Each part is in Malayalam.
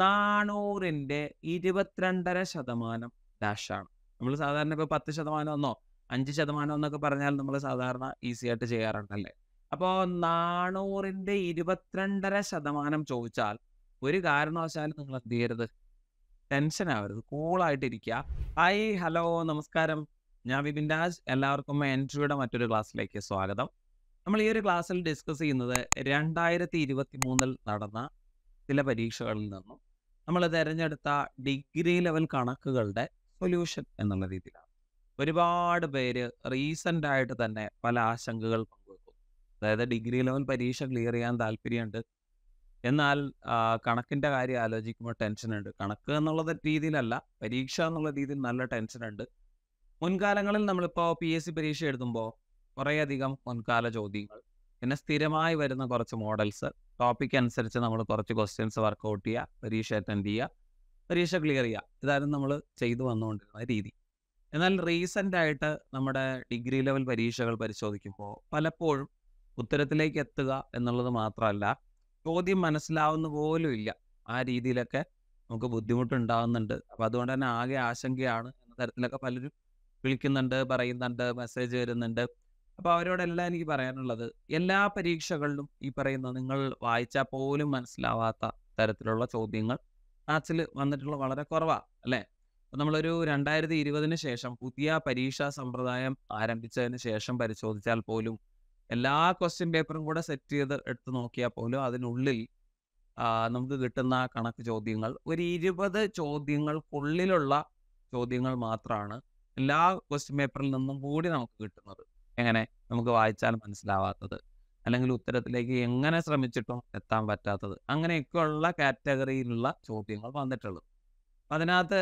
നാണൂറിന്റെ ഇരുപത്തിരണ്ടര ശതമാനം ഡാഷാണ് നമ്മൾ സാധാരണ ഇപ്പോൾ പത്ത് ശതമാനം എന്നോ അഞ്ച് ശതമാനം എന്നൊക്കെ പറഞ്ഞാൽ നമ്മൾ സാധാരണ ഈസി ആയിട്ട് ചെയ്യാറുണ്ടല്ലേ അപ്പോൾ നാണൂറിന്റെ ഇരുപത്തിരണ്ടര ശതമാനം ചോദിച്ചാൽ ഒരു കാരണവശാലും നിങ്ങൾ എന്ത് ചെയ്യരുത് ടെൻഷൻ ആവരുത് കൂളായിട്ടിരിക്കുക ഹായ് ഹലോ നമസ്കാരം ഞാൻ വിപിൻ രാജ് എല്ലാവർക്കും എൻട്രിയുടെ മറ്റൊരു ക്ലാസ്സിലേക്ക് സ്വാഗതം നമ്മൾ ഈ ഒരു ക്ലാസ്സിൽ ഡിസ്കസ് ചെയ്യുന്നത് രണ്ടായിരത്തി ഇരുപത്തി മൂന്നിൽ നടന്ന ചില പരീക്ഷകളിൽ നിന്നും നമ്മൾ തിരഞ്ഞെടുത്ത ഡിഗ്രി ലെവൽ കണക്കുകളുടെ സൊല്യൂഷൻ എന്നുള്ള രീതിയിലാണ് ഒരുപാട് പേര് റീസെൻ്റ് ആയിട്ട് തന്നെ പല ആശങ്കകൾ പങ്കുവെക്കും അതായത് ഡിഗ്രി ലെവൽ പരീക്ഷ ക്ലിയർ ചെയ്യാൻ താല്പര്യമുണ്ട് എന്നാൽ കണക്കിൻ്റെ കാര്യം ആലോചിക്കുമ്പോൾ ടെൻഷൻ ഉണ്ട് കണക്ക് എന്നുള്ള രീതിയിലല്ല പരീക്ഷ എന്നുള്ള രീതിയിൽ നല്ല ടെൻഷൻ ഉണ്ട് മുൻകാലങ്ങളിൽ നമ്മളിപ്പോൾ പി എസ് സി പരീക്ഷ എഴുതുമ്പോൾ കുറേയധികം മുൻകാല ചോദ്യങ്ങൾ പിന്നെ സ്ഥിരമായി വരുന്ന കുറച്ച് മോഡൽസ് ടോപ്പിക് അനുസരിച്ച് നമ്മൾ കുറച്ച് ക്വസ്റ്റ്യൻസ് വർക്ക്ഔട്ട് ചെയ്യുക പരീക്ഷ അറ്റൻഡ് ചെയ്യുക പരീക്ഷ ക്ലിയർ ചെയ്യുക ഇതായിരുന്നു നമ്മൾ ചെയ്തു വന്നുകൊണ്ടിരുന്ന രീതി എന്നാൽ റീസെൻ്റ് ആയിട്ട് നമ്മുടെ ഡിഗ്രി ലെവൽ പരീക്ഷകൾ പരിശോധിക്കുമ്പോൾ പലപ്പോഴും ഉത്തരത്തിലേക്ക് എത്തുക എന്നുള്ളത് മാത്രമല്ല ചോദ്യം മനസ്സിലാവുന്ന പോലും ഇല്ല ആ രീതിയിലൊക്കെ നമുക്ക് ബുദ്ധിമുട്ടുണ്ടാകുന്നുണ്ട് അപ്പം അതുകൊണ്ട് തന്നെ ആകെ ആശങ്കയാണ് എന്ന തരത്തിലൊക്കെ പലരും വിളിക്കുന്നുണ്ട് പറയുന്നുണ്ട് മെസ്സേജ് വരുന്നുണ്ട് അപ്പോൾ അവരോടെല്ലാം എനിക്ക് പറയാനുള്ളത് എല്ലാ പരീക്ഷകളിലും ഈ പറയുന്ന നിങ്ങൾ വായിച്ചാൽ പോലും മനസ്സിലാവാത്ത തരത്തിലുള്ള ചോദ്യങ്ങൾ ആച്ചിൽ വന്നിട്ടുള്ള വളരെ കുറവാണ് അല്ലേ അപ്പം നമ്മളൊരു രണ്ടായിരത്തി ഇരുപതിന് ശേഷം പുതിയ പരീക്ഷാ സമ്പ്രദായം ആരംഭിച്ചതിന് ശേഷം പരിശോധിച്ചാൽ പോലും എല്ലാ ക്വസ്റ്റ്യൻ പേപ്പറും കൂടെ സെറ്റ് ചെയ്ത് എടുത്ത് നോക്കിയാൽ പോലും അതിനുള്ളിൽ നമുക്ക് കിട്ടുന്ന കണക്ക് ചോദ്യങ്ങൾ ഒരു ഇരുപത് ചോദ്യങ്ങൾക്കുള്ളിലുള്ള ചോദ്യങ്ങൾ മാത്രമാണ് എല്ലാ ക്വസ്റ്റ്യൻ പേപ്പറിൽ നിന്നും കൂടി നമുക്ക് കിട്ടുന്നത് എങ്ങനെ നമുക്ക് വായിച്ചാൽ മനസ്സിലാവാത്തത് അല്ലെങ്കിൽ ഉത്തരത്തിലേക്ക് എങ്ങനെ ശ്രമിച്ചിട്ടും എത്താൻ പറ്റാത്തത് അങ്ങനെയൊക്കെയുള്ള കാറ്റഗറിയിലുള്ള ചോദ്യങ്ങൾ വന്നിട്ടുള്ളത് അതിനകത്ത്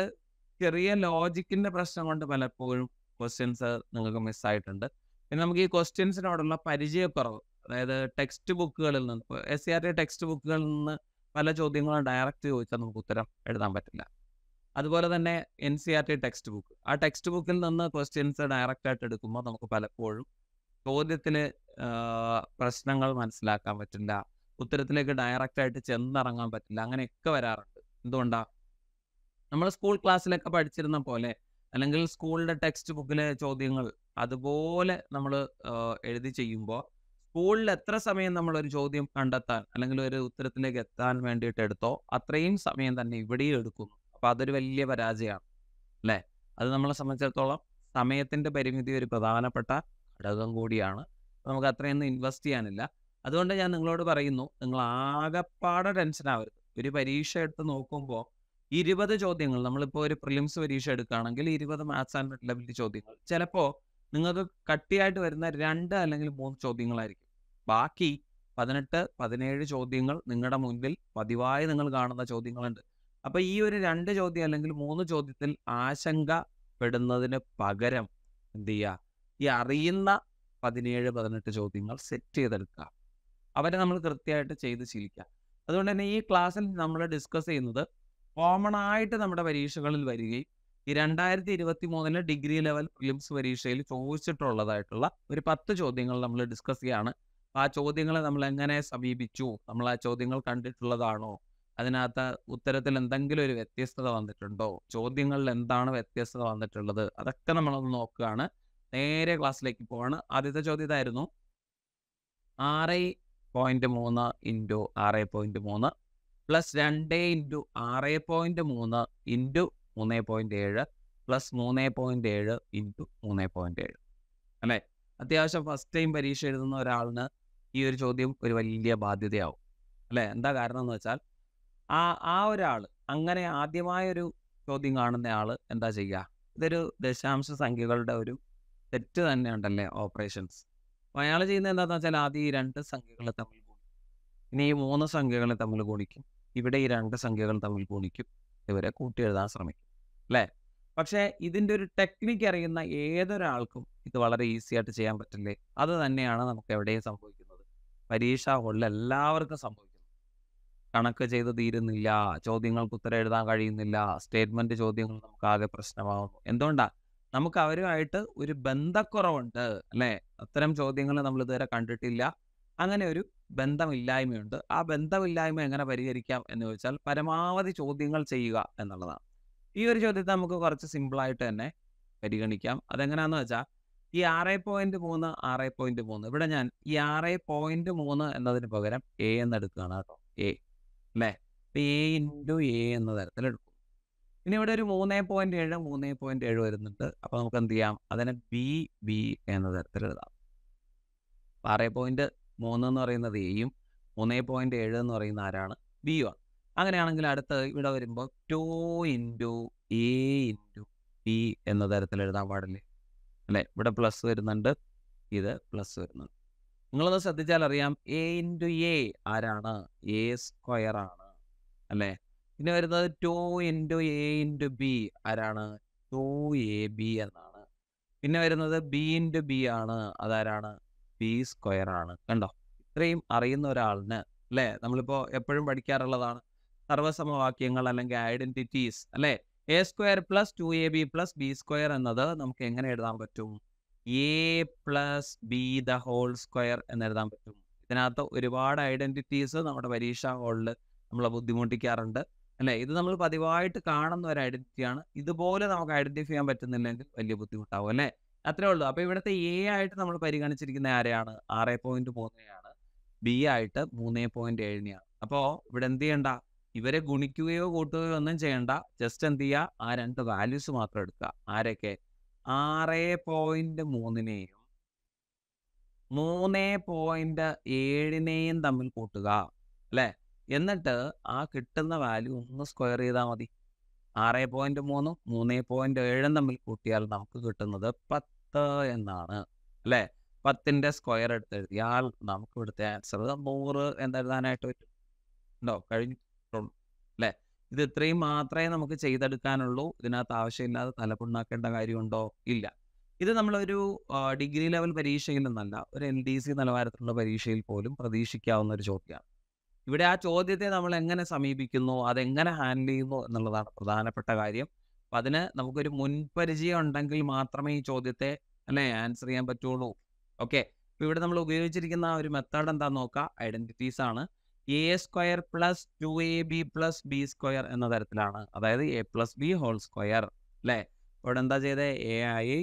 ചെറിയ ലോജിക്കിന്റെ പ്രശ്നം കൊണ്ട് പലപ്പോഴും ക്വസ്റ്റ്യൻസ് നിങ്ങൾക്ക് മിസ്സായിട്ടുണ്ട് പിന്നെ നമുക്ക് ഈ ക്വസ്റ്റ്യൻസിനോടുള്ള പരിചയക്കുറവ് അതായത് ടെക്സ്റ്റ് ബുക്കുകളിൽ നിന്ന് S C R T text ബുക്കുകളിൽ നിന്ന് പല ചോദ്യങ്ങളും ഡയറക്റ്റ് ചോദിച്ചാൽ നമുക്ക് ഉത്തരം എഴുതാൻ പറ്റില്ല അതുപോലെ തന്നെ N C R T text book ആ ടെക്സ്റ്റ് ബുക്കിൽ നിന്ന് ക്വസ്റ്റ്യൻസ് ഡയറക്റ്റ് ആയിട്ട് എടുക്കുമ്പോൾ നമുക്ക് പലപ്പോഴും ചോദ്യത്തിന് പ്രശ്നങ്ങൾ മനസ്സിലാക്കാൻ പറ്റില്ല ഉത്തരത്തിലേക്ക് ഡയറക്റ്റ് ആയിട്ട് ചെന്നിറങ്ങാൻ പറ്റില്ല അങ്ങനെയൊക്കെ വരാറുണ്ട് എന്തുകൊണ്ടാ നമ്മൾ സ്കൂൾ ക്ലാസ്സിലൊക്കെ പഠിച്ചിരുന്ന പോലെ അല്ലെങ്കിൽ സ്കൂളിൻ്റെ ടെക്സ്റ്റ് ബുക്കിലെ ചോദ്യങ്ങൾ അതുപോലെ നമ്മൾ എഴുതി ചെയ്യുമ്പോൾ സ്കൂളിൽ എത്ര സമയം നമ്മൾ ഒരു ചോദ്യം കണ്ടെത്താൻ അല്ലെങ്കിൽ ഒരു ഉത്തരത്തിലേക്ക് എത്താൻ വേണ്ടിയിട്ട് എടുത്തോ അത്രയും സമയം തന്നെ ഇവിടെയും എടുക്കുന്നു അപ്പൊ അതൊരു വലിയ പരാജയമാണ് അല്ലേ അത് നമ്മളെ സംബന്ധിച്ചിടത്തോളം സമയത്തിന്റെ പരിമിതി ഒരു പ്രധാനപ്പെട്ട ഘടകം കൂടിയാണ് നമുക്ക് അത്രയൊന്നും ഇൻവെസ്റ്റ് ചെയ്യാനില്ല അതുകൊണ്ട് ഞാൻ നിങ്ങളോട് പറയുന്നു നിങ്ങൾ ആകെപ്പാടെ ടെൻഷൻ ആവരുത് ഒരു പരീക്ഷ എടുത്ത് നോക്കുമ്പോൾ ഇരുപത് ചോദ്യങ്ങൾ നമ്മളിപ്പോൾ ഒരു പ്രിലിംസ് പരീക്ഷ എടുക്കുകയാണെങ്കിൽ ഇരുപത് മാത്സ് ആൻഡ് ലെവലിൽ ചോദ്യങ്ങൾ ചിലപ്പോൾ നിങ്ങൾക്ക് കട്ടിയായിട്ട് വരുന്ന രണ്ട് അല്ലെങ്കിൽ മൂന്ന് ചോദ്യങ്ങളായിരിക്കും ബാക്കി പതിനെട്ട് പതിനേഴ് ചോദ്യങ്ങൾ നിങ്ങളുടെ മുൻപിൽ പതിവായി നിങ്ങൾ കാണുന്ന ചോദ്യങ്ങളുണ്ട് അപ്പോൾ ഈ ഒരു രണ്ട് ചോദ്യം അല്ലെങ്കിൽ മൂന്ന് ചോദ്യത്തിൽ ആശങ്കപ്പെടുന്നതിന് പകരം എന്ത് ചെയ്യുക ഈ അറിയുന്ന പതിനേഴ് പതിനെട്ട് ചോദ്യങ്ങൾ സെറ്റ് ചെയ്തെടുക്കുക അവരെ നമ്മൾ കൃത്യമായിട്ട് ചെയ്ത് ശീലിക്കുക അതുകൊണ്ട് തന്നെ ഈ ക്ലാസ്സിൽ നമ്മൾ ഡിസ്കസ് ചെയ്യുന്നത് കോമൺ ആയിട്ട് നമ്മുടെ പരീക്ഷകളിൽ വരികയും ഈ രണ്ടായിരത്തി ഇരുപത്തി മൂന്നിലെ ഡിഗ്രി ലെവൽ പ്രിലിംസ് പരീക്ഷയിൽ ചോദിച്ചിട്ടുള്ളതായിട്ടുള്ള ഒരു പത്ത് ചോദ്യങ്ങൾ നമ്മൾ ഡിസ്കസ് ചെയ്യാണ് ആ ചോദ്യങ്ങളെ നമ്മൾ എങ്ങനെ സമീപിച്ചു നമ്മൾ ആ ചോദ്യങ്ങൾ കണ്ടിട്ടുള്ളതാണോ അതിനകത്ത് ഉത്തരത്തിൽ എന്തെങ്കിലും ഒരു വ്യത്യസ്തത വന്നിട്ടുണ്ടോ ചോദ്യങ്ങളിൽ എന്താണ് വ്യത്യസ്തത വന്നിട്ടുള്ളത് അതൊക്കെ നമ്മളൊന്ന് നോക്കുകയാണ് നേരെ ക്ലാസ്സിലേക്ക് പോവാണ് ആദ്യത്തെ ചോദ്യം ഇതായിരുന്നു ആറ് പോയിന്റ് മൂന്ന് ഇൻറ്റു ആറ് പോയിന്റ് മൂന്ന് പ്ലസ് രണ്ട് ഇൻറ്റു ആറ് പോയിന്റ് മൂന്ന് ഇൻറ്റു മൂന്ന് പോയിന്റ് ഏഴ് പ്ലസ് മൂന്ന് പോയിന്റ് ഏഴ് ഇൻറ്റു മൂന്ന് പോയിന്റ് ഏഴ് അല്ലേ അത്യാവശ്യം ഫസ്റ്റ് ടൈം പരീക്ഷ എഴുതുന്ന ഒരാളിന് ഈ ഒരു ചോദ്യം ഒരു വലിയ ബാധ്യതയാവും അല്ലേ എന്താ കാരണം എന്ന് വെച്ചാൽ ആ ആ ഒരാൾ അങ്ങനെ ആദ്യമായൊരു ചോദ്യം കാണുന്ന ആൾ എന്താ ചെയ്യുക ഇതൊരു ദശാംശ സംഖ്യകളുടെ ഒരു തെറ്റ് തന്നെ ഉണ്ടല്ലേ ഓപ്പറേഷൻസ് അപ്പോൾ അയാൾ ചെയ്യുന്നത് എന്താണെന്ന് വെച്ചാൽ ആദ്യം ഈ രണ്ട് സംഖ്യകളെ തമ്മിൽ ഗുണിക്കും ഇനി ഈ മൂന്ന് സംഖ്യകളെ തമ്മിൽ ഗുണിക്കും ഇവിടെ ഈ രണ്ട് സംഖ്യകൾ തമ്മിൽ ഗുണിക്കും ഇവരെ കൂട്ടി എഴുതാൻ ശ്രമിക്കും അല്ലേ പക്ഷേ ഇതിൻ്റെ ഒരു ടെക്നിക്ക് അറിയുന്ന ഏതൊരാൾക്കും ഇത് വളരെ ഈസി ആയിട്ട് ചെയ്യാൻ പറ്റില്ലേ അത് തന്നെയാണ് നമുക്ക് എവിടെയും സംഭവിക്കുന്നത് പരീക്ഷാ ഉള്ള എല്ലാവർക്കും സംഭവിക്കും കണക്ക് ചെയ്ത് തീരുന്നില്ല ചോദ്യങ്ങൾക്ക് ഉത്തരം എഴുതാൻ കഴിയുന്നില്ല സ്റ്റേറ്റ്മെന്റ് ചോദ്യങ്ങൾ നമുക്ക് ആകെ പ്രശ്നമാകുന്നു എന്തുകൊണ്ടാ നമുക്ക് അവരുമായിട്ട് ഒരു ബന്ധക്കുറവുണ്ട് അല്ലെ അത്തരം ചോദ്യങ്ങൾ നമ്മൾ ഇതുവരെ കണ്ടിട്ടില്ല അങ്ങനെ ഒരു ബന്ധമില്ലായ്മയുണ്ട് ആ ബന്ധമില്ലായ്മ എങ്ങനെ പരിഹരിക്കാം എന്ന് ചോദിച്ചാൽ പരമാവധി ചോദ്യങ്ങൾ ചെയ്യുക എന്നുള്ളതാണ് ഈ ഒരു ചോദ്യത്തെ നമുക്ക് കുറച്ച് സിമ്പിളായിട്ട് തന്നെ പരിഗണിക്കാം അതെങ്ങനെയാണെന്ന് വെച്ചാൽ ഈ ആറ് പോയിന്റ് മൂന്ന് ആറ് പോയിന്റ് മൂന്ന് ഇവിടെ ഞാൻ ഈ ആറ് പോയിന്റ് മൂന്ന് എന്നതിന് പകരം എ എന്ന് എടുക്കുകയാണ് കേട്ടോ എ അല്ലേ പി ഇൻറ്റു എ എന്ന തരത്തിലെടുക്കും ഇനി ഇവിടെ ഒരു മൂന്ന് പോയിന്റ് ഏഴ് മൂന്ന് പോയിന്റ് ഏഴ് വരുന്നുണ്ട് അപ്പൊ നമുക്ക് എന്ത് ചെയ്യാം അതിനെ ബി ബി എന്ന തരത്തിൽ എഴുതാം ആറ് പോയിന്റ് മൂന്ന് എന്ന് പറയുന്നത് എയും മൂന്ന് പോയിന്റ് ഏഴ് എന്ന് പറയുന്ന ആരാണ് ബി ആണ് അങ്ങനെയാണെങ്കിൽ അടുത്ത് ഇവിടെ വരുമ്പോൾ two into a into b എന്ന തരത്തിൽ എഴുതാൻ പാടില്ലേ അല്ലേ ഇവിടെ പ്ലസ് വരുന്നുണ്ട് ഇത് പ്ലസ് വരുന്നുണ്ട് നിങ്ങളൊന്ന് ശ്രദ്ധിച്ചാൽ അറിയാം എ ഇൻറ്റു എ ആരാണ് എ സ്ക്വയർ ആണ് അല്ലേ പിന്നെ വരുന്നത് two into a into b ആരാണ് ടു എ ബി എന്നാണ് പിന്നെ വരുന്നത് ബി ഇൻറ്റു ബി ആണ് അതാരാണ് ബി സ്ക്വയർ ആണ് കണ്ടോ ഇത്രയും അറിയുന്ന ഒരാളിന് അല്ലേ നമ്മളിപ്പോൾ എപ്പോഴും പഠിക്കാറുള്ളതാണ് സർവസമവാക്യങ്ങൾ അല്ലെങ്കിൽ ഐഡന്റിറ്റീസ് അല്ലേ a square plus two a b plus b square എന്നത് നമുക്ക് എങ്ങനെ എഴുതാൻ പറ്റും a plus b the whole square എന്ന് എഴുതാൻ പറ്റും ഇതിനകത്ത് ഒരുപാട് ഐഡന്റിറ്റീസ് നമ്മുടെ പരീക്ഷാ ഹോളിൽ നമ്മളെ ബുദ്ധിമുട്ടിക്കാറുണ്ട് അല്ലെ ഇത് നമ്മൾ പതിവായിട്ട് കാണുന്ന ഒരു ഐഡന്റിറ്റിയാണ് ഇതുപോലെ നമുക്ക് ഐഡന്റിഫൈ ചെയ്യാൻ പറ്റുന്നില്ലെങ്കിൽ വലിയ ബുദ്ധിമുട്ടാവും അല്ലേ അത്രേ ഉള്ളൂ അപ്പൊ ഇവിടുത്തെ എ ആയിട്ട് നമ്മൾ പരിഗണിച്ചിരിക്കുന്ന ആരെയാണ് ആറ് പോയിന്റ് മൂന്നിനെയാണ് ബി ആയിട്ട് മൂന്നേ പോയിന്റ് ഏഴിനെയാണ് അപ്പോൾ ഇവിടെ എന്ത് ചെയ്യണ്ട ഇവരെ ഗുണിക്കുകയോ കൂട്ടുകയോ ഒന്നും ചെയ്യണ്ട ജസ്റ്റ് എന്ത് ചെയ്യുക ആ രണ്ട് വാല്യൂസ് മാത്രം എടുക്കുക ആരൊക്കെ ആറ് പോയിന്റ് മൂന്നിനെയും മൂന്ന് പോയിന്റ് ഏഴിനെയും തമ്മിൽ കൂട്ടുക അല്ലെ എന്നിട്ട് ആ കിട്ടുന്ന വാല്യൂ ഒന്ന് സ്ക്വയർ ചെയ്താൽ മതി ആറ് പോയിന്റ് മൂന്നും മൂന്ന് പോയിന്റ് ഏഴും തമ്മിൽ കൂട്ടിയാൽ നമുക്ക് കിട്ടുന്നത് പത്ത് എന്നാണ് അല്ലെ പത്തിന്റെ സ്ക്വയർ എടുത്ത് എഴുതിയാൽ നമുക്ക് ഇവിടുത്തെ ആൻസർ നൂറ് എന്ന് എഴുതാനായിട്ട് പറ്റും ഉണ്ടോ കഴിഞ്ഞു ഇത് ഇത്രയും മാത്രമേ നമുക്ക് ചെയ്തെടുക്കാനുള്ളൂ ഇതിനകത്ത് ആവശ്യമില്ലാതെ തലപ്പുണ്ടാക്കേണ്ട കാര്യമുണ്ടോ ഇല്ല ഇത് നമ്മളൊരു ഡിഗ്രി ലെവൽ പരീക്ഷയിൽ നിന്നല്ല ഒരു എൽ ഡി സി നിലവാരത്തിലുള്ള പരീക്ഷയിൽ പോലും പ്രതീക്ഷിക്കാവുന്ന ഒരു ചോദ്യമാണ് ഇവിടെ ആ ചോദ്യത്തെ നമ്മൾ എങ്ങനെ സമീപിക്കുന്നു അതെങ്ങനെ ഹാൻഡിൽ ചെയ്യുന്നു എന്നുള്ളതാണ് പ്രധാനപ്പെട്ട കാര്യം അപ്പം അതിന് നമുക്കൊരു മുൻപരിചയം ഉണ്ടെങ്കിൽ മാത്രമേ ഈ ചോദ്യത്തെ അല്ലേ ആൻസർ ചെയ്യാൻ പറ്റുള്ളൂ ഓക്കെ ഇവിടെ നമ്മൾ ഉപയോഗിച്ചിരിക്കുന്ന ഒരു മെത്തേഡ് എന്താണെന്ന് നോക്കുക ഐഡൻറ്റിറ്റീസ് ആണ് a square plus two a b plus b square എന്ന തരത്തിലാണ് അതായത് a plus b whole square അല്ലേ ഇവിടെ എന്താ ചെയ്തത് എ ആയി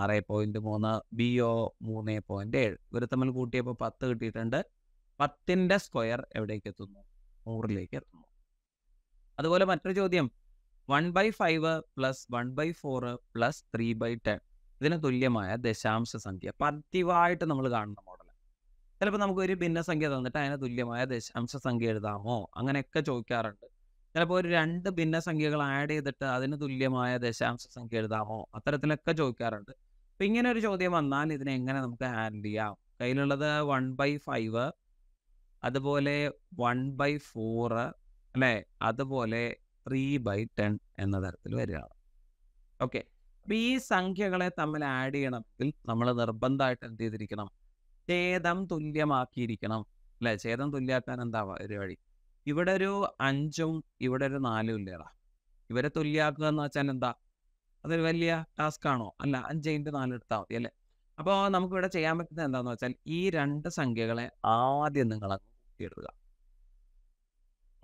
ആറ് പോയിന്റ് മൂന്ന് ബി ഒ മൂന്ന് പോയിന്റ് ഏഴ് ഇവർ തമ്മിൽ കൂട്ടിയപ്പോൾ പത്ത് കിട്ടിയിട്ടുണ്ട് പത്തിൻ്റെ സ്ക്വയർ എവിടേക്ക് എത്തുന്നു നൂറിലേക്ക് എത്തുന്നു അതുപോലെ മറ്റൊരു ചോദ്യം one by five plus one by four plus three by ten ഇതിന് തുല്യമായ ദശാംശ സംഖ്യ പതിവായിട്ട് നമ്മൾ കാണണം ചിലപ്പോൾ നമുക്ക് ഒരു ഭിന്നസംഖ്യ തന്നിട്ട് അതിന് തുല്യമായ ദശാംശ സംഖ്യ എഴുതാമോ അങ്ങനെയൊക്കെ ചോദിക്കാറുണ്ട് ചിലപ്പോൾ ഒരു രണ്ട് ഭിന്നസംഖ്യകൾ ആഡ് ചെയ്തിട്ട് അതിന് തുല്യമായ ദശാംശ സംഖ്യ എഴുതാമോ അത്തരത്തിലൊക്കെ ചോദിക്കാറുണ്ട് അപ്പം ഇങ്ങനെ ഒരു ചോദ്യം വന്നാൽ ഇതിനെ എങ്ങനെ നമുക്ക് ഹാൻഡിൽ ചെയ്യാം കയ്യിലുള്ളത് വൺ ബൈ ഫൈവ് അതുപോലെ വൺ ബൈ ഫോറ് അല്ലേ അതുപോലെ ത്രീ ബൈ ടെൻ എന്ന തരത്തിൽ വരികയാണ് ഓക്കെ അപ്പം ഈ സംഖ്യകളെ തമ്മിൽ ആഡ് ചെയ്യണമെങ്കിൽ നമ്മൾ നിർബന്ധമായിട്ട് എന്ത് ചെയ്തിരിക്കണം ഛേദം തുല്യമാക്കിയിരിക്കണം അല്ലെ ഛേദം തുല്യാക്കാൻ എന്താ പരിപാടി ഇവിടെ ഒരു അഞ്ചും ഇവിടെ ഒരു നാലും ഇല്ലേടാ ഇവരെ തുല്യാക്കുക എന്ന് വെച്ചാൽ എന്താ അതൊരു വലിയ ടാസ്ക് ആണോ അല്ല അഞ്ച് ഇൻറ്റു നാല് എടുത്താൽ മതി അല്ലേ അപ്പോൾ നമുക്ക് ഇവിടെ ചെയ്യാൻ പറ്റുന്നത് എന്താന്ന് വെച്ചാൽ ഈ രണ്ട് സംഖ്യകളെ ആദ്യം നിങ്ങൾ എഴുതുക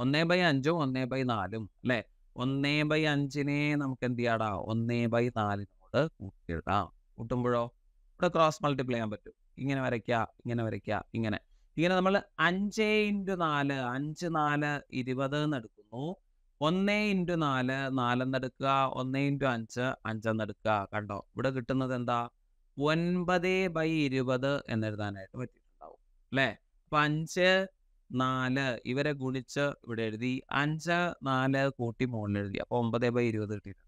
ഒന്നേ ബൈ അഞ്ചും ഒന്നേ ബൈ നാലും അല്ലേ ഒന്നേ ബൈ അഞ്ചിനെ നമുക്ക് എന്ത് ചെയ്യാടാ ഒന്നേ ബൈ നാലിനോട് കൂട്ടിയിടാം കൂട്ടുമ്പോഴോ ഇവിടെ ക്രോസ് മൾട്ടിപ്ലൈ ചെയ്യാൻ പറ്റും ഇങ്ങനെ വരയ്ക്കുക ഇങ്ങനെ വരയ്ക്കുക ഇങ്ങനെ ഇങ്ങനെ നമ്മൾ അഞ്ച് ഇൻറ്റു നാല് അഞ്ച് നാല് ഇരുപത് എന്നെടുക്കുന്നു എടുക്കുന്നു ഒന്നേ ഇൻറ്റു നാല് നാലെന്നെടുക്കുക ഒന്നേ ഇൻറ്റു അഞ്ച് അഞ്ചെന്നെടുക്കുക കണ്ടോ ഇവിടെ കിട്ടുന്നത് എന്താ ഒൻപത് ബൈ ഇരുപത് എന്നെഴുതാനായിട്ട് പറ്റിയിട്ടുണ്ടാവും അല്ലേ അപ്പം അഞ്ച് നാല് ഇവരെ ഗുണിച്ച് ഇവിടെ എഴുതി അഞ്ച് നാല് കൂട്ടി മുകളിൽ എഴുതി അപ്പോൾ ഒമ്പത് ബൈ ഇരുപത് കിട്ടിയിട്ടുണ്ട്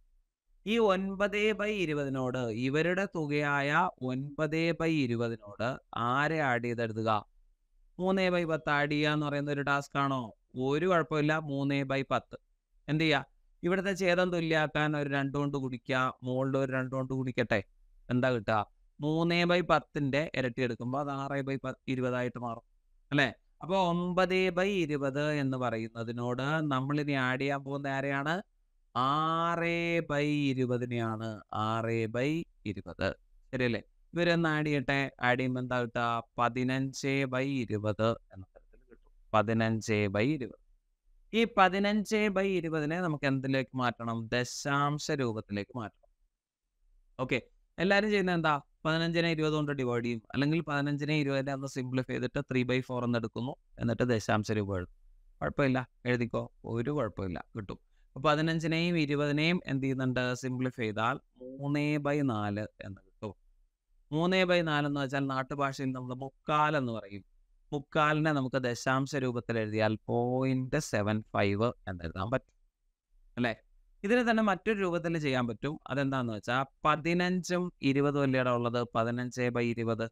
ഈ ഒൻപത് ബൈ ഇരുപതിനോട് ഇവരുടെ തുകയായ ഒൻപത് ബൈ ഇരുപതിനോട് ആരെ ആഡ് ചെയ്തെടുക്കുക മൂന്ന് ബൈ പത്ത് ആഡ് ചെയ്യുക എന്ന് പറയുന്ന ഒരു ടാസ്ക് ആണോ ഒരു കുഴപ്പമില്ല മൂന്ന് ബൈ പത്ത് എന്ത് ചെയ്യുക ഇവിടുത്തെ ഛേദം തുല്യാക്കാൻ ഒരു രണ്ടു കൊണ്ട് കുടിക്കുക മുകളിൽ ഒരു രണ്ടു കൊണ്ട് കുടിക്കട്ടെ എന്താ കിട്ടുക മൂന്ന് ബൈ പത്തിന്റെ ഇരട്ടി എടുക്കുമ്പോൾ അത് ആറ് ബൈ പത്ത് ഇരുപതായിട്ട് മാറും അല്ലേ അപ്പോൾ ഒമ്പത് ബൈ ഇരുപത് എന്ന് പറയുന്നതിനോട് നമ്മളിനി ആഡ് ചെയ്യാൻ പോകുന്ന ആരെയാണ് ആറ് ബൈ ഇരുപതിനെയാണ് ആറ് ബൈ ഇരുപത് ശരിയല്ലേ ഇവരൊന്ന് ആഡ് ചെയ്യട്ടെ ആഡ് ചെയ്യുമ്പോൾ എന്താ കിട്ടുക പതിനഞ്ച് ബൈ ഇരുപത് എന്ന തരത്തിൽ കിട്ടും പതിനഞ്ച് ബൈ ഇരുപത് ഈ പതിനഞ്ച് ബൈ ഇരുപതിനെ നമുക്ക് എന്തിലേക്ക് മാറ്റണം ദശാംശ രൂപത്തിലേക്ക് മാറ്റണം ഓക്കെ എല്ലാവരും ചെയ്യുന്നത് എന്താ പതിനഞ്ചിനെ ഇരുപത് കൊണ്ട് ഡിവൈഡ് ചെയ്യും അല്ലെങ്കിൽ പതിനഞ്ചിനെ ഇരുപതിനെ അന്ന് സിംപ്ലിഫൈ ചെയ്തിട്ട് ത്രീ ബൈ ഫോർ എന്ന് എടുക്കുന്നു എന്നിട്ട് ദശാംശ രൂപ എഴുതും കുഴപ്പമില്ല എഴുതിക്കോ ഒരു കുഴപ്പമില്ല കിട്ടും പതിനഞ്ചിനെയും ഇരുപതിനെയും എന്ത് ചെയ്യുന്നുണ്ട് സിംപ്ലിഫൈ ചെയ്താൽ മൂന്നേ ബൈ നാല് എന്ന് കിട്ടും മൂന്നേ ബൈ നാല് എന്ന് വെച്ചാൽ നാട്ടുഭാഷയിൽ നമ്മൾ മുക്കാൽ എന്ന് പറയും മുക്കാലിനെ നമുക്ക് ദശാംശ രൂപത്തിൽ എഴുതിയാൽ പോയിന്റ് സെവൻ ഫൈവ് എന്ന് എഴുതാൻ പറ്റും അല്ലേ ഇതിന് തന്നെ മറ്റൊരു രൂപത്തിൽ ചെയ്യാൻ പറ്റും അതെന്താന്ന് വെച്ചാൽ പതിനഞ്ചും ഇരുപതും അല്ലേടെ ഉള്ളത് പതിനഞ്ച് ബൈ ഇരുപത്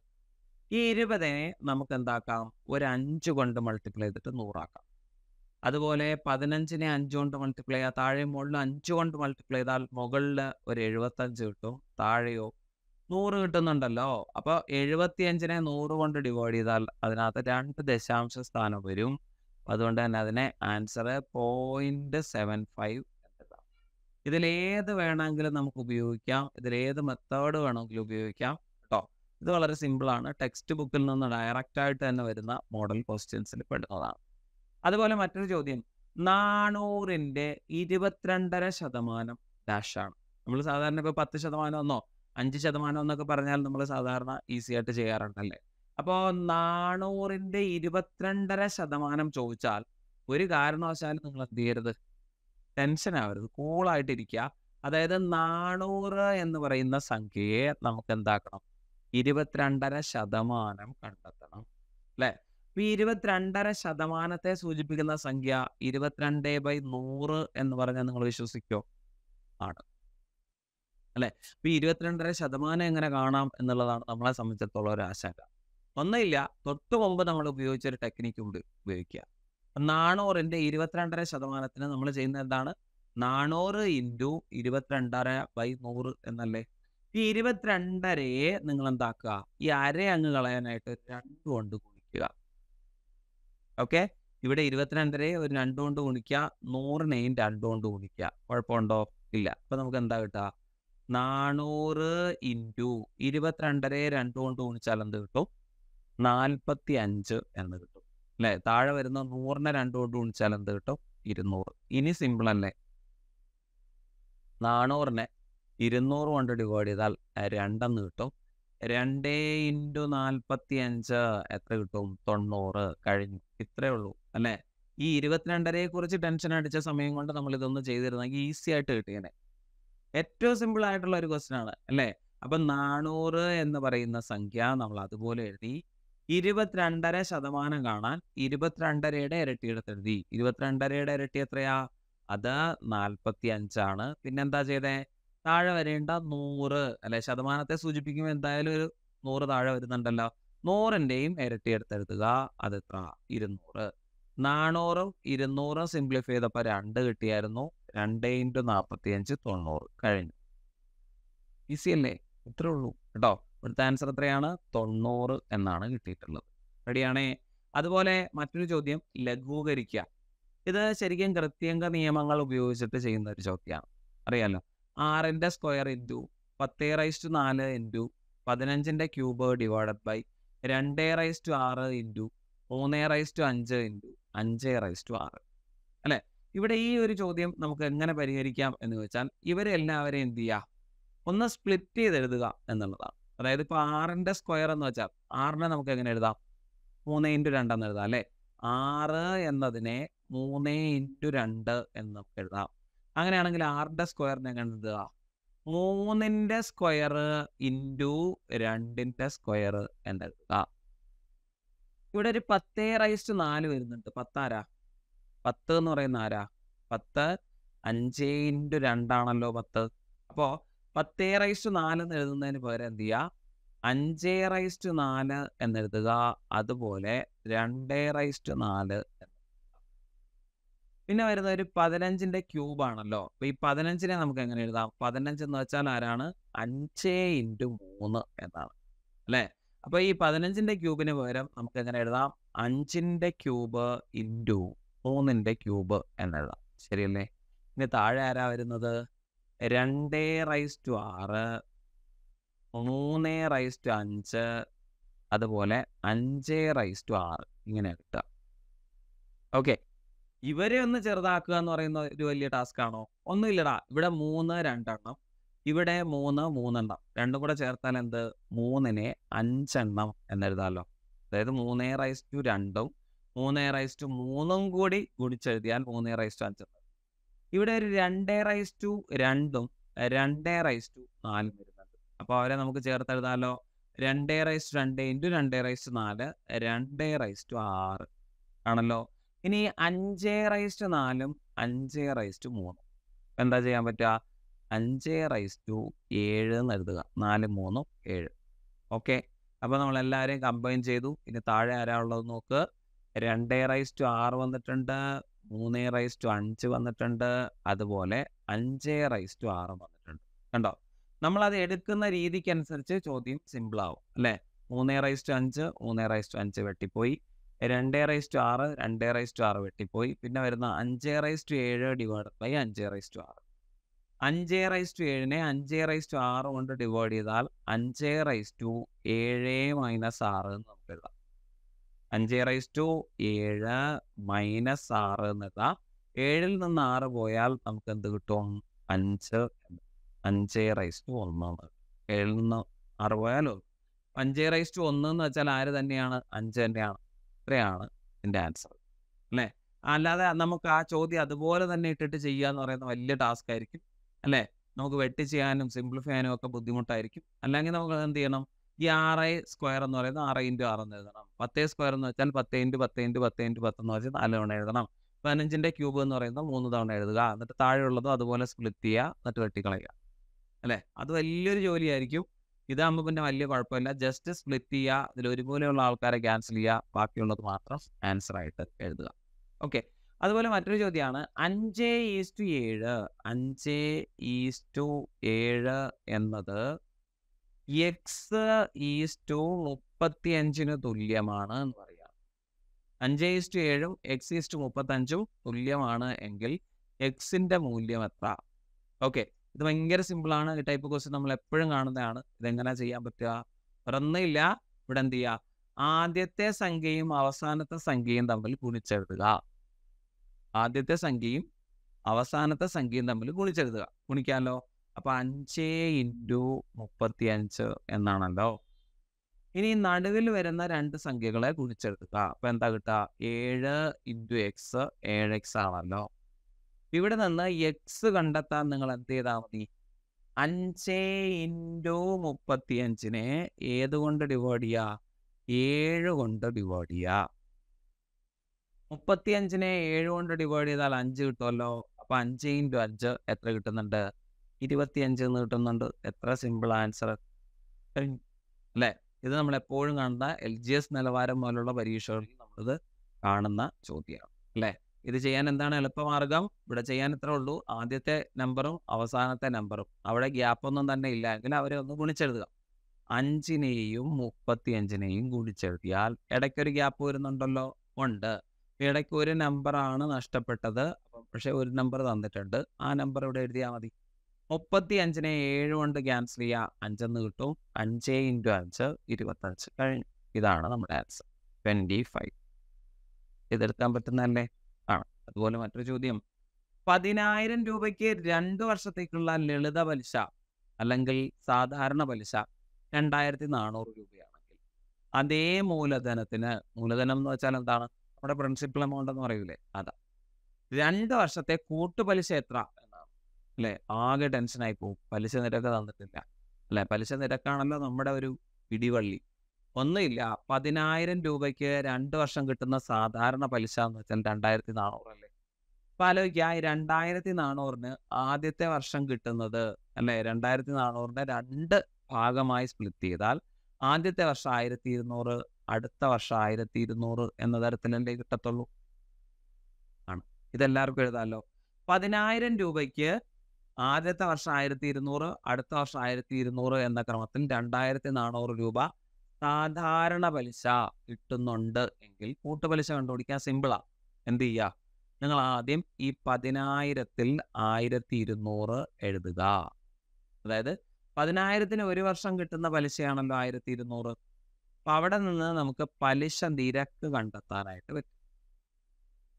ഈ ഇരുപതിനെ നമുക്ക് എന്താക്കാം ഒരു അഞ്ച് കൊണ്ട് മൾട്ടിപ്ലൈ ചെയ്തിട്ട് നൂറാക്കാം അതുപോലെ പതിനഞ്ചിനെ അഞ്ചുകൊണ്ട് മൾട്ടിപ്ലൈ ചെയ്യുക താഴെ മുകളിൽ അഞ്ചുകൊണ്ട് മൾട്ടിപ്ലൈ ചെയ്താൽ മുകളിൽ ഒരു എഴുപത്തഞ്ച് കിട്ടും താഴെയോ നൂറ് കിട്ടുന്നുണ്ടല്ലോ അപ്പോൾ അഞ്ചിനെ നൂറ് കൊണ്ട് ഡിവൈഡ് ചെയ്താൽ അതിനകത്ത് രണ്ട് ദശാംശ സ്ഥാനം വരും അതുകൊണ്ട് തന്നെ അതിനെ ആൻസർ പോയിന്റ് സെവൻ ഫൈവ് ഇതിലേത് വേണമെങ്കിലും നമുക്ക് ഉപയോഗിക്കാം ഇതിലേത് മെത്തേഡ് വേണമെങ്കിലും ഉപയോഗിക്കാം കേട്ടോ ഇത് വളരെ സിമ്പിളാണ് ടെക്സ്റ്റ് ബുക്കിൽ നിന്ന് ഡയറക്റ്റ് ആയിട്ട് തന്നെ വരുന്ന മോഡൽ ക്വസ്റ്റ്യൻസിൽ പെടുന്നതാണ് അതുപോലെ മറ്റൊരു ചോദ്യം നാണൂറിന്റെ ഇരുപത്തിരണ്ടര ശതമാനം ഡാഷാണ് നമ്മൾ സാധാരണ ഇപ്പൊ പത്ത് ശതമാനം എന്നോ അഞ്ച് ശതമാനം എന്നൊക്കെ പറഞ്ഞാൽ നമ്മൾ സാധാരണ ഈസി ആയിട്ട് ചെയ്യാറുണ്ടല്ലേ അപ്പോൾ നാണൂറിന്റെ ഇരുപത്തിരണ്ടര ശതമാനം ചോദിച്ചാൽ ഒരു കാരണവശാലും നിങ്ങൾ എന്ത് ചെയ്യരുത് ടെൻഷൻ ആവരുത് കൂളായിട്ടിരിക്കുക അതായത് നാണൂറ് എന്ന് പറയുന്ന സംഖ്യയെ നമുക്ക് എന്താക്കണം ഇരുപത്തിരണ്ടര ശതമാനം കണ്ടെത്തണം അല്ലേ ഈ ഇരുപത്തിരണ്ടര ശതമാനത്തെ സൂചിപ്പിക്കുന്ന സംഖ്യ ഇരുപത്തിരണ്ട് ബൈ നൂറ് എന്ന് പറഞ്ഞാൽ നിങ്ങൾ വിശ്വസിക്കോ ആണ് അല്ലെ ഇപ്പൊ ഇരുപത്തിരണ്ടര ശതമാനം എങ്ങനെ കാണാം എന്നുള്ളതാണ് നമ്മളെ സംബന്ധിച്ചിടത്തോളം ഒരു ആശങ്ക ഒന്നുമില്ല തൊട്ട് മുമ്പ് നമ്മൾ ഉപയോഗിച്ച ഒരു ടെക്നിക്ക് ഉണ്ട് ഉപയോഗിക്കുക നാണൂറിന്റെ ഇരുപത്തിരണ്ടര ശതമാനത്തിന് നമ്മൾ ചെയ്യുന്ന എന്താണ് നാണൂറ് ഇൻറ്റു ഇരുപത്തിരണ്ടര ബൈ നൂറ് എന്നല്ലേ ഈ ഇരുപത്തിരണ്ടരയെ നിങ്ങൾ എന്താക്കുക ഈ അര അങ്ങ് കളയാനായിട്ട് രണ്ടു കൊണ്ട് ഗുണിക്കുക ഓക്കെ ഇവിടെ ഇരുപത്തിരണ്ടരെ ഒരു രണ്ടു കൊണ്ട് ഗുണിക്കുക നൂറിനെയും രണ്ടു കൊണ്ട് ഗുണിക്കുക കുഴപ്പമുണ്ടോ ഇല്ല അപ്പൊ നമുക്ക് എന്താ കിട്ടുക നാനൂറ് ഇൻറ്റു ഇരുപത്തിരണ്ടരെ രണ്ടു കൊണ്ട് ഗുണിച്ചാൽ എന്ത് കിട്ടും നാൽപ്പത്തി അഞ്ച് എന്ന് കിട്ടും അല്ലെ താഴെ വരുന്ന നൂറിനെ രണ്ടു കൊണ്ട് ഗുണിച്ചാൽ എന്ത് കിട്ടും ഇരുന്നൂറ് ഇനി സിമ്പിൾ അല്ലേ നാനൂറിനെ ഇരുന്നൂറ് കൊണ്ട് ഡിവൈഡ് ചെയ്താൽ രണ്ടെന്ന് കിട്ടും രണ്ടേ ഇൻറ്റു നാൽപ്പത്തി അഞ്ച് എത്ര കിട്ടും തൊണ്ണൂറ് കഴിഞ്ഞു ഇത്രേ ഉള്ളൂ അല്ലെ ഈ ഇരുപത്തിരണ്ടരയെ കുറിച്ച് ടെൻഷൻ അടിച്ച സമയം കൊണ്ട് നമ്മൾ ഇതൊന്ന് ചെയ്തിരുന്നെങ്കിൽ ഈസി ആയിട്ട് കിട്ടിയനെ ഏറ്റവും സിമ്പിൾ ആയിട്ടുള്ള ഒരു ക്വസ്റ്റൻ ആണ് അല്ലെ അപ്പൊ നാനൂറ് എന്ന് പറയുന്ന സംഖ്യ നമ്മൾ അതുപോലെ എഴുതി ഇരുപത്തിരണ്ടര ശതമാനം കാണാൻ ഇരുപത്തിരണ്ടരയുടെ ഇരട്ടി എടുത്ത് എഴുതി ഇരുപത്തിരണ്ടരയുടെ ഇരട്ടി എത്രയാ അത് നാൽപ്പത്തി അഞ്ചാണ് പിന്നെന്താ ചെയ്തേ താഴെ വരേണ്ട നൂറ് അല്ലെ ശതമാനത്തെ സൂചിപ്പിക്കുമ്പോൾ എന്തായാലും ഒരു നൂറ് താഴെ വരുന്നുണ്ടല്ലോ നൂറിൻ്റെയും ഇരട്ടി എടുത്തെടുത്തുക എത്ര ഇരുന്നൂറ് നാനൂറും ഇരുന്നൂറും സിംപ്ലിഫൈ ചെയ്തപ്പോൾ രണ്ട് കിട്ടിയായിരുന്നു രണ്ട് ഇൻറ്റു നാൽപ്പത്തി അഞ്ച് തൊണ്ണൂറ് കഴിഞ്ഞു ഈസി അല്ലേ ഇത്രേ ഉള്ളൂ കേട്ടോ ഇവിടുത്തെ ആൻസർ എത്രയാണ് തൊണ്ണൂറ് എന്നാണ് കിട്ടിയിട്ടുള്ളത് റെഡിയാണേ അതുപോലെ മറ്റൊരു ചോദ്യം ലഘൂകരിക്കുക ഇത് ശരിക്കും കൃത്യങ്ക നിയമങ്ങൾ ഉപയോഗിച്ചിട്ട് ചെയ്യുന്ന ഒരു ചോദ്യമാണ് അറിയാലോ ആറിൻ്റെ സ്ക്വയർ ഇൻറ്റു പത്ത് റൈസ് ടു നാല് ഇൻറ്റു പതിനഞ്ചിൻ്റെ ക്യൂബ് ഡിവൈഡഡ് ബൈ രണ്ട് റൈസ് ടു ആറ് ഇൻറ്റു മൂന്ന് റൈസ് ടു അഞ്ച് ഇൻറ്റു അഞ്ച് റൈസ് ടു ആറ് അല്ലേ ഇവിടെ ഈ ഒരു ചോദ്യം നമുക്ക് എങ്ങനെ പരിഹരിക്കാം എന്ന് വെച്ചാൽ ഇവരെല്ലാവരെയും എന്ത് ചെയ്യുക ഒന്ന് സ്പ്ലിറ്റ് ചെയ്ത് എഴുതുക എന്നുള്ളതാണ് അതായത് ഇപ്പോൾ ആറിൻ്റെ സ്ക്വയർ എന്ന് വെച്ചാൽ ആറിനെ നമുക്ക് എങ്ങനെ എഴുതാം മൂന്ന് ഇൻറ്റു രണ്ടെന്ന് എഴുതാം അല്ലേ ആറ് എന്നതിനെ മൂന്ന് ഇൻറ്റു രണ്ട് എന്ന് എഴുതാം അങ്ങനെയാണെങ്കിൽ ആറിന്റെ സ്ക്വയർ ഞാൻ കണ്ടെത്തുക മൂന്നിന്റെ സ്ക്വയർ ഇൻറ്റു രണ്ടിന്റെ സ്ക്വയർ എന്തെടുക്കുക ഇവിടെ ഒരു പത്തേ റൈസ്റ്റ് നാല് വരുന്നുണ്ട് പത്താരാ പത്ത് എന്ന് പറയുന്ന ആരാ പത്ത് അഞ്ച് ഇൻറ്റു രണ്ടാണല്ലോ പത്ത് അപ്പോൾ പത്തേ റൈസ്റ്റ് നാല് എന്ന് എഴുതുന്നതിന് പകരം എന്ത് ചെയ്യുക അഞ്ചേ റൈസ്റ്റ് നാല് എന്നെഴുതുക അതുപോലെ രണ്ടേ റൈസ്റ്റ് നാല് പിന്നെ വരുന്ന ഒരു പതിനഞ്ചിന്റെ ക്യൂബ് ആണല്ലോ അപ്പൊ ഈ പതിനഞ്ചിനെ നമുക്ക് എങ്ങനെ എഴുതാം പതിനഞ്ച് എന്ന് വെച്ചാൽ ആരാണ് അഞ്ച് ഇൻറ്റു മൂന്ന് എന്നാണ് അല്ലെ അപ്പൊ ഈ പതിനഞ്ചിന്റെ ക്യൂബിന് പകരം നമുക്ക് എങ്ങനെ എഴുതാം അഞ്ചിന്റെ ക്യൂബ് ഇൻറ്റു മൂന്നിന്റെ ക്യൂബ് എന്ന് എഴുതാം ശരിയല്ലേ ഇനി താഴെ ആരാ വരുന്നത് രണ്ടേ റൈസ് ടു ആറ് മൂന്നേ റൈസ് ടു അഞ്ച് അതുപോലെ അഞ്ചേ റൈസ് ടു ആറ് ഇങ്ങനെ കിട്ടുക ഓക്കെ ഇവരെ ഒന്ന് ചെറുതാക്കുക എന്ന് പറയുന്ന ഒരു വലിയ ടാസ്ക് ആണോ ഒന്നുമില്ലടാ ഇവിടെ മൂന്ന് രണ്ടെണ്ണം ഇവിടെ മൂന്ന് മൂന്നെണ്ണം രണ്ടും കൂടെ ചേർത്താൽ എന്ത് മൂന്നിനെ അഞ്ചെണ്ണം എന്നെഴുതാമല്ലോ അതായത് മൂന്നേ റൈസ് ടു രണ്ടും മൂന്നേ റൈസ് ടു മൂന്നും കൂടി ഗുണിച്ചെഴുതിയാൽ മൂന്നേ റൈസ് ടു അഞ്ച് ഇവിടെ ഒരു രണ്ടേ റൈസ് ടു രണ്ടും രണ്ടേ റൈസ് ടു നാലും വരുന്നുണ്ട് അപ്പോൾ അവരെ നമുക്ക് ചേർത്തെഴുതാമല്ലോ രണ്ടേ റൈസ് ടു രണ്ട് ഇൻറ്റു രണ്ടേ റൈസ് ടു നാല് രണ്ടേ റൈസ് ടു ആറ് ആണല്ലോ ഇനി അഞ്ച് റൈസ്റ്റ് നാലും അഞ്ച് റൈസ്റ്റ് മൂന്നും എന്താ ചെയ്യാൻ പറ്റുക അഞ്ച് റൈസ്റ്റു ഏഴ് എന്ന് എഴുതുക നാല് മൂന്നും ഏഴ് ഓക്കെ അപ്പോൾ നമ്മൾ എല്ലാവരെയും കമ്പൈൻ ചെയ്തു ഇനി താഴെ ആരാ ഉള്ളത് നോക്ക് രണ്ട് റൈസ് ടു ആറ് വന്നിട്ടുണ്ട് മൂന്ന് റൈസ് ടു അഞ്ച് വന്നിട്ടുണ്ട് അതുപോലെ അഞ്ച് റൈസ് ടു ആറ് വന്നിട്ടുണ്ട് കണ്ടോ നമ്മൾ അത് എടുക്കുന്ന രീതിക്കനുസരിച്ച് ചോദ്യം സിമ്പിൾ ആവും അല്ലേ മൂന്ന് റൈസ് ടു അഞ്ച് മൂന്ന് റൈസ് ടു അഞ്ച് വെട്ടിപ്പോയി രണ്ട് റൈസ് ടു ആറ് രണ്ട് റൈസ് ടു ആറ് വെട്ടിപ്പോയി പിന്നെ വരുന്ന അഞ്ച് റൈസ് ടു ഏഴ് ഡിവൈഡ് ബൈ അഞ്ച് റൈസ് ടു ആറ് അഞ്ച് റൈസ് ടു ഏഴിനെ അഞ്ച് റൈസ് ടു ആറ് കൊണ്ട് ഡിവൈഡ് ചെയ്താൽ അഞ്ച് റൈസ് ടു ഏഴ് മൈനസ് ആറ് എന്ന് നമുക്ക് എഴുതാം അഞ്ച് റൈസ് ടു ഏഴ് മൈനസ് ആറ് എന്ന് എഴുതാം ഏഴിൽ നിന്ന് ആറ് പോയാൽ നമുക്ക് എന്ത് കിട്ടും അഞ്ച് അഞ്ച് റൈസ് ടു ഒന്നാണ് ഏഴിൽ നിന്ന് ആറ് പോയാലോ അഞ്ച് റൈസ് ടു ഒന്ന് എന്ന് വെച്ചാൽ ആര് തന്നെയാണ് അഞ്ച് തന്നെയാണ് ഇത്രയാണ് എൻ്റെ ആൻസർ അല്ലേ അല്ലാതെ നമുക്ക് ആ ചോദ്യം അതുപോലെ തന്നെ ഇട്ടിട്ട് ചെയ്യുക എന്ന് പറയുന്ന വലിയ ടാസ്ക് ആയിരിക്കും അല്ലേ നമുക്ക് വെട്ടി ചെയ്യാനും സിംപ്ലിഫൈ ചെയ്യാനും ഒക്കെ ബുദ്ധിമുട്ടായിരിക്കും അല്ലെങ്കിൽ നമുക്ക് എന്ത് ചെയ്യണം ഈ ആറ് സ്ക്വയർ എന്ന് പറയുന്നത് ആറ് ഇൻറ്റു ആറ് എന്ന് എഴുതണം പത്തേ സ്ക്വയർ എന്ന് വെച്ചാൽ പത്ത് ഇൻറ്റു പത്ത് ഇൻറ്റു പത്ത് ഇൻറ്റു പത്ത് എന്ന് വെച്ചാൽ നാല് തവണ എഴുതണം പതിനഞ്ചിൻ്റെ ക്യൂബ് എന്ന് പറയുന്നത് മൂന്ന് തവണ എഴുതുക എന്നിട്ട് താഴെയുള്ളതും അതുപോലെ സ്പ്ലിറ്റ് ചെയ്യുക എന്നിട്ട് വെട്ടിക്കളയുക അല്ലേ അത് വലിയൊരു ജോലിയായിരിക്കും ഇതാകുമ്പോൾ പിന്നെ വലിയ കുഴപ്പമില്ല ജസ്റ്റ് സ്പ്ലിറ്റ് ചെയ്യുക ഇതിൽ ഒരുപോലെയുള്ള ആൾക്കാരെ ക്യാൻസൽ ചെയ്യുക ബാക്കിയുള്ളത് മാത്രം ആൻസർ ആയിട്ട് എഴുതുക ഓക്കെ അതുപോലെ മറ്റൊരു ചോദ്യമാണ് അഞ്ച് ഈസ് ടു ഏഴ് അഞ്ച് ഈസ് ടു ഏഴ് എന്നത് എക്സ് ഈസ് ടു മുപ്പത്തി അഞ്ചിന് തുല്യമാണ് എന്ന് പറയുക അഞ്ച് ഈസ് ടു ഏഴും എക്സ് ഈസ് ടു മുപ്പത്തഞ്ചും തുല്യമാണ് എങ്കിൽ എക്സിന്റെ മൂല്യം എത്ര ഓക്കെ ഇത് ഭയങ്കര സിമ്പിളാണ് ഈ ടൈപ്പ് ക്വസ്റ്റ്യൻ നമ്മൾ എപ്പോഴും കാണുന്നതാണ് ഇതെങ്ങനെ ചെയ്യാൻ പറ്റുക ഒരൊന്നുമില്ല ഇവിടെ എന്ത് ചെയ്യുക ആദ്യത്തെ സംഖ്യയും അവസാനത്തെ സംഖ്യയും തമ്മിൽ ഗുണിച്ചെഴുതുക ആദ്യത്തെ സംഖ്യയും അവസാനത്തെ സംഖ്യയും തമ്മിൽ ഗുണിച്ചെഴുതുക ഗുണിക്കാമല്ലോ അപ്പൊ അഞ്ച് ഇൻറ്റു മുപ്പത്തി അഞ്ച് എന്നാണല്ലോ ഇനി നടുവിൽ വരുന്ന രണ്ട് സംഖ്യകളെ ഗുണിച്ചെടുക്കുക അപ്പൊ എന്താ കിട്ടുക ഏഴ് ഇൻറ്റു എക്സ് ഏഴ് എക്സ് ആണല്ലോ ഇവിടെ നിന്ന് എക്സ് കണ്ടെത്താൻ നിങ്ങൾ എന്ത് ചെയ്താൽ മതി അഞ്ച് ഇൻറ്റു മുപ്പത്തി അഞ്ചിനെ ഏത് കൊണ്ട് ഡിവൈഡ് ചെയ്യുക ഏഴ് കൊണ്ട് ഡിവൈഡ് ചെയ്യുക മുപ്പത്തി അഞ്ചിനെ ഏഴ് കൊണ്ട് ഡിവൈഡ് ചെയ്താൽ അഞ്ച് കിട്ടുമല്ലോ അപ്പൊ അഞ്ച് ഇൻറ്റു അഞ്ച് എത്ര കിട്ടുന്നുണ്ട് ഇരുപത്തി അഞ്ച് എന്ന് കിട്ടുന്നുണ്ട് എത്ര സിമ്പിൾ ആൻസർ അല്ലേ ഇത് നമ്മൾ എപ്പോഴും കാണുന്ന എൽ ജി എസ് നിലവാരം പോലുള്ള പരീക്ഷകളിൽ നമ്മളിത് കാണുന്ന ചോദ്യമാണ് അല്ലേ ഇത് ചെയ്യാൻ എന്താണ് എളുപ്പമാർഗം ഇവിടെ ചെയ്യാൻ ഇത്രേ ഉള്ളൂ ആദ്യത്തെ നമ്പറും അവസാനത്തെ നമ്പറും അവിടെ ഒന്നും തന്നെ ഇല്ല എങ്കിൽ അവരെ ഒന്ന് ഗുണിച്ചെഴുതുക അഞ്ചിനെയും മുപ്പത്തി അഞ്ചിനെയും ഗുണിച്ചെഴുതിയാൽ ഇടയ്ക്കൊരു ഗ്യാപ്പ് വരുന്നുണ്ടല്ലോ ഉണ്ട് ഇടയ്ക്ക് ഒരു നമ്പറാണ് നഷ്ടപ്പെട്ടത് പക്ഷെ ഒരു നമ്പർ തന്നിട്ടുണ്ട് ആ നമ്പർ ഇവിടെ എഴുതിയാൽ മതി മുപ്പത്തി അഞ്ചിനെ ഏഴ് കൊണ്ട് ക്യാൻസൽ ചെയ്യുക അഞ്ചെന്ന് കിട്ടും അഞ്ച് ഇൻറ്റു അഞ്ച് ഇരുപത്തഞ്ച് കഴിഞ്ഞു ഇതാണ് നമ്മുടെ ആൻസർ ട്വൻറ്റി ഫൈവ് ഇതെടുക്കാൻ പറ്റുന്നതല്ലേ അതുപോലെ മറ്റൊരു ചോദ്യം പതിനായിരം രൂപയ്ക്ക് രണ്ട് വർഷത്തേക്കുള്ള ലളിത പലിശ അല്ലെങ്കിൽ സാധാരണ പലിശ രണ്ടായിരത്തി നാനൂറ് രൂപയാണെങ്കിൽ അതേ മൂലധനത്തിന് മൂലധനം എന്ന് വെച്ചാൽ എന്താണ് നമ്മുടെ പ്രിൻസിപ്പൽ എമൗണ്ട് എന്ന് പറയൂലേ അതാ രണ്ട് വർഷത്തെ കൂട്ടുപലിശ എത്ര എന്നാണ് അല്ലെ ആകെ ടെൻഷനായി പോകും പലിശ നിരക്ക് തന്നിട്ടില്ല അല്ലെ പലിശ നിരക്കാണല്ലോ നമ്മുടെ ഒരു പിടിവള്ളി ഒന്നുമില്ല പതിനായിരം രൂപയ്ക്ക് രണ്ട് വർഷം കിട്ടുന്ന സാധാരണ പലിശ എന്ന് വെച്ചാൽ രണ്ടായിരത്തി നാനൂറല്ലേ അപ്പൊ ആലോചിക്കുക ഈ രണ്ടായിരത്തി നാനൂറിന് ആദ്യത്തെ വർഷം കിട്ടുന്നത് അല്ലെ രണ്ടായിരത്തി നാനൂറിന്റെ രണ്ട് ഭാഗമായി സ്പ്ലിറ്റ് ചെയ്താൽ ആദ്യത്തെ വർഷം ആയിരത്തി ഇരുന്നൂറ് അടുത്ത വർഷം ആയിരത്തി ഇരുന്നൂറ് എന്ന തരത്തിലല്ലേ കിട്ടത്തുള്ളൂ ആണ് ഇതെല്ലാവർക്കും എഴുതാമല്ലോ പതിനായിരം രൂപയ്ക്ക് ആദ്യത്തെ വർഷം ആയിരത്തി ഇരുന്നൂറ് അടുത്ത വർഷം ആയിരത്തി ഇരുന്നൂറ് എന്ന ക്രമത്തിൽ രണ്ടായിരത്തി നാനൂറ് രൂപ സാധാരണ പലിശ കിട്ടുന്നുണ്ട് എങ്കിൽ കൂട്ടുപലിശ കണ്ടുപിടിക്കാൻ സിമ്പിളാ എന്ത് ചെയ്യുക നിങ്ങൾ ആദ്യം ഈ പതിനായിരത്തിൽ ആയിരത്തി ഇരുന്നൂറ് എഴുതുക അതായത് പതിനായിരത്തിന് ഒരു വർഷം കിട്ടുന്ന പലിശയാണല്ലോ ആയിരത്തി ഇരുന്നൂറ് അപ്പൊ അവിടെ നിന്ന് നമുക്ക് പലിശ നിരക്ക് കണ്ടെത്താനായിട്ട് പറ്റും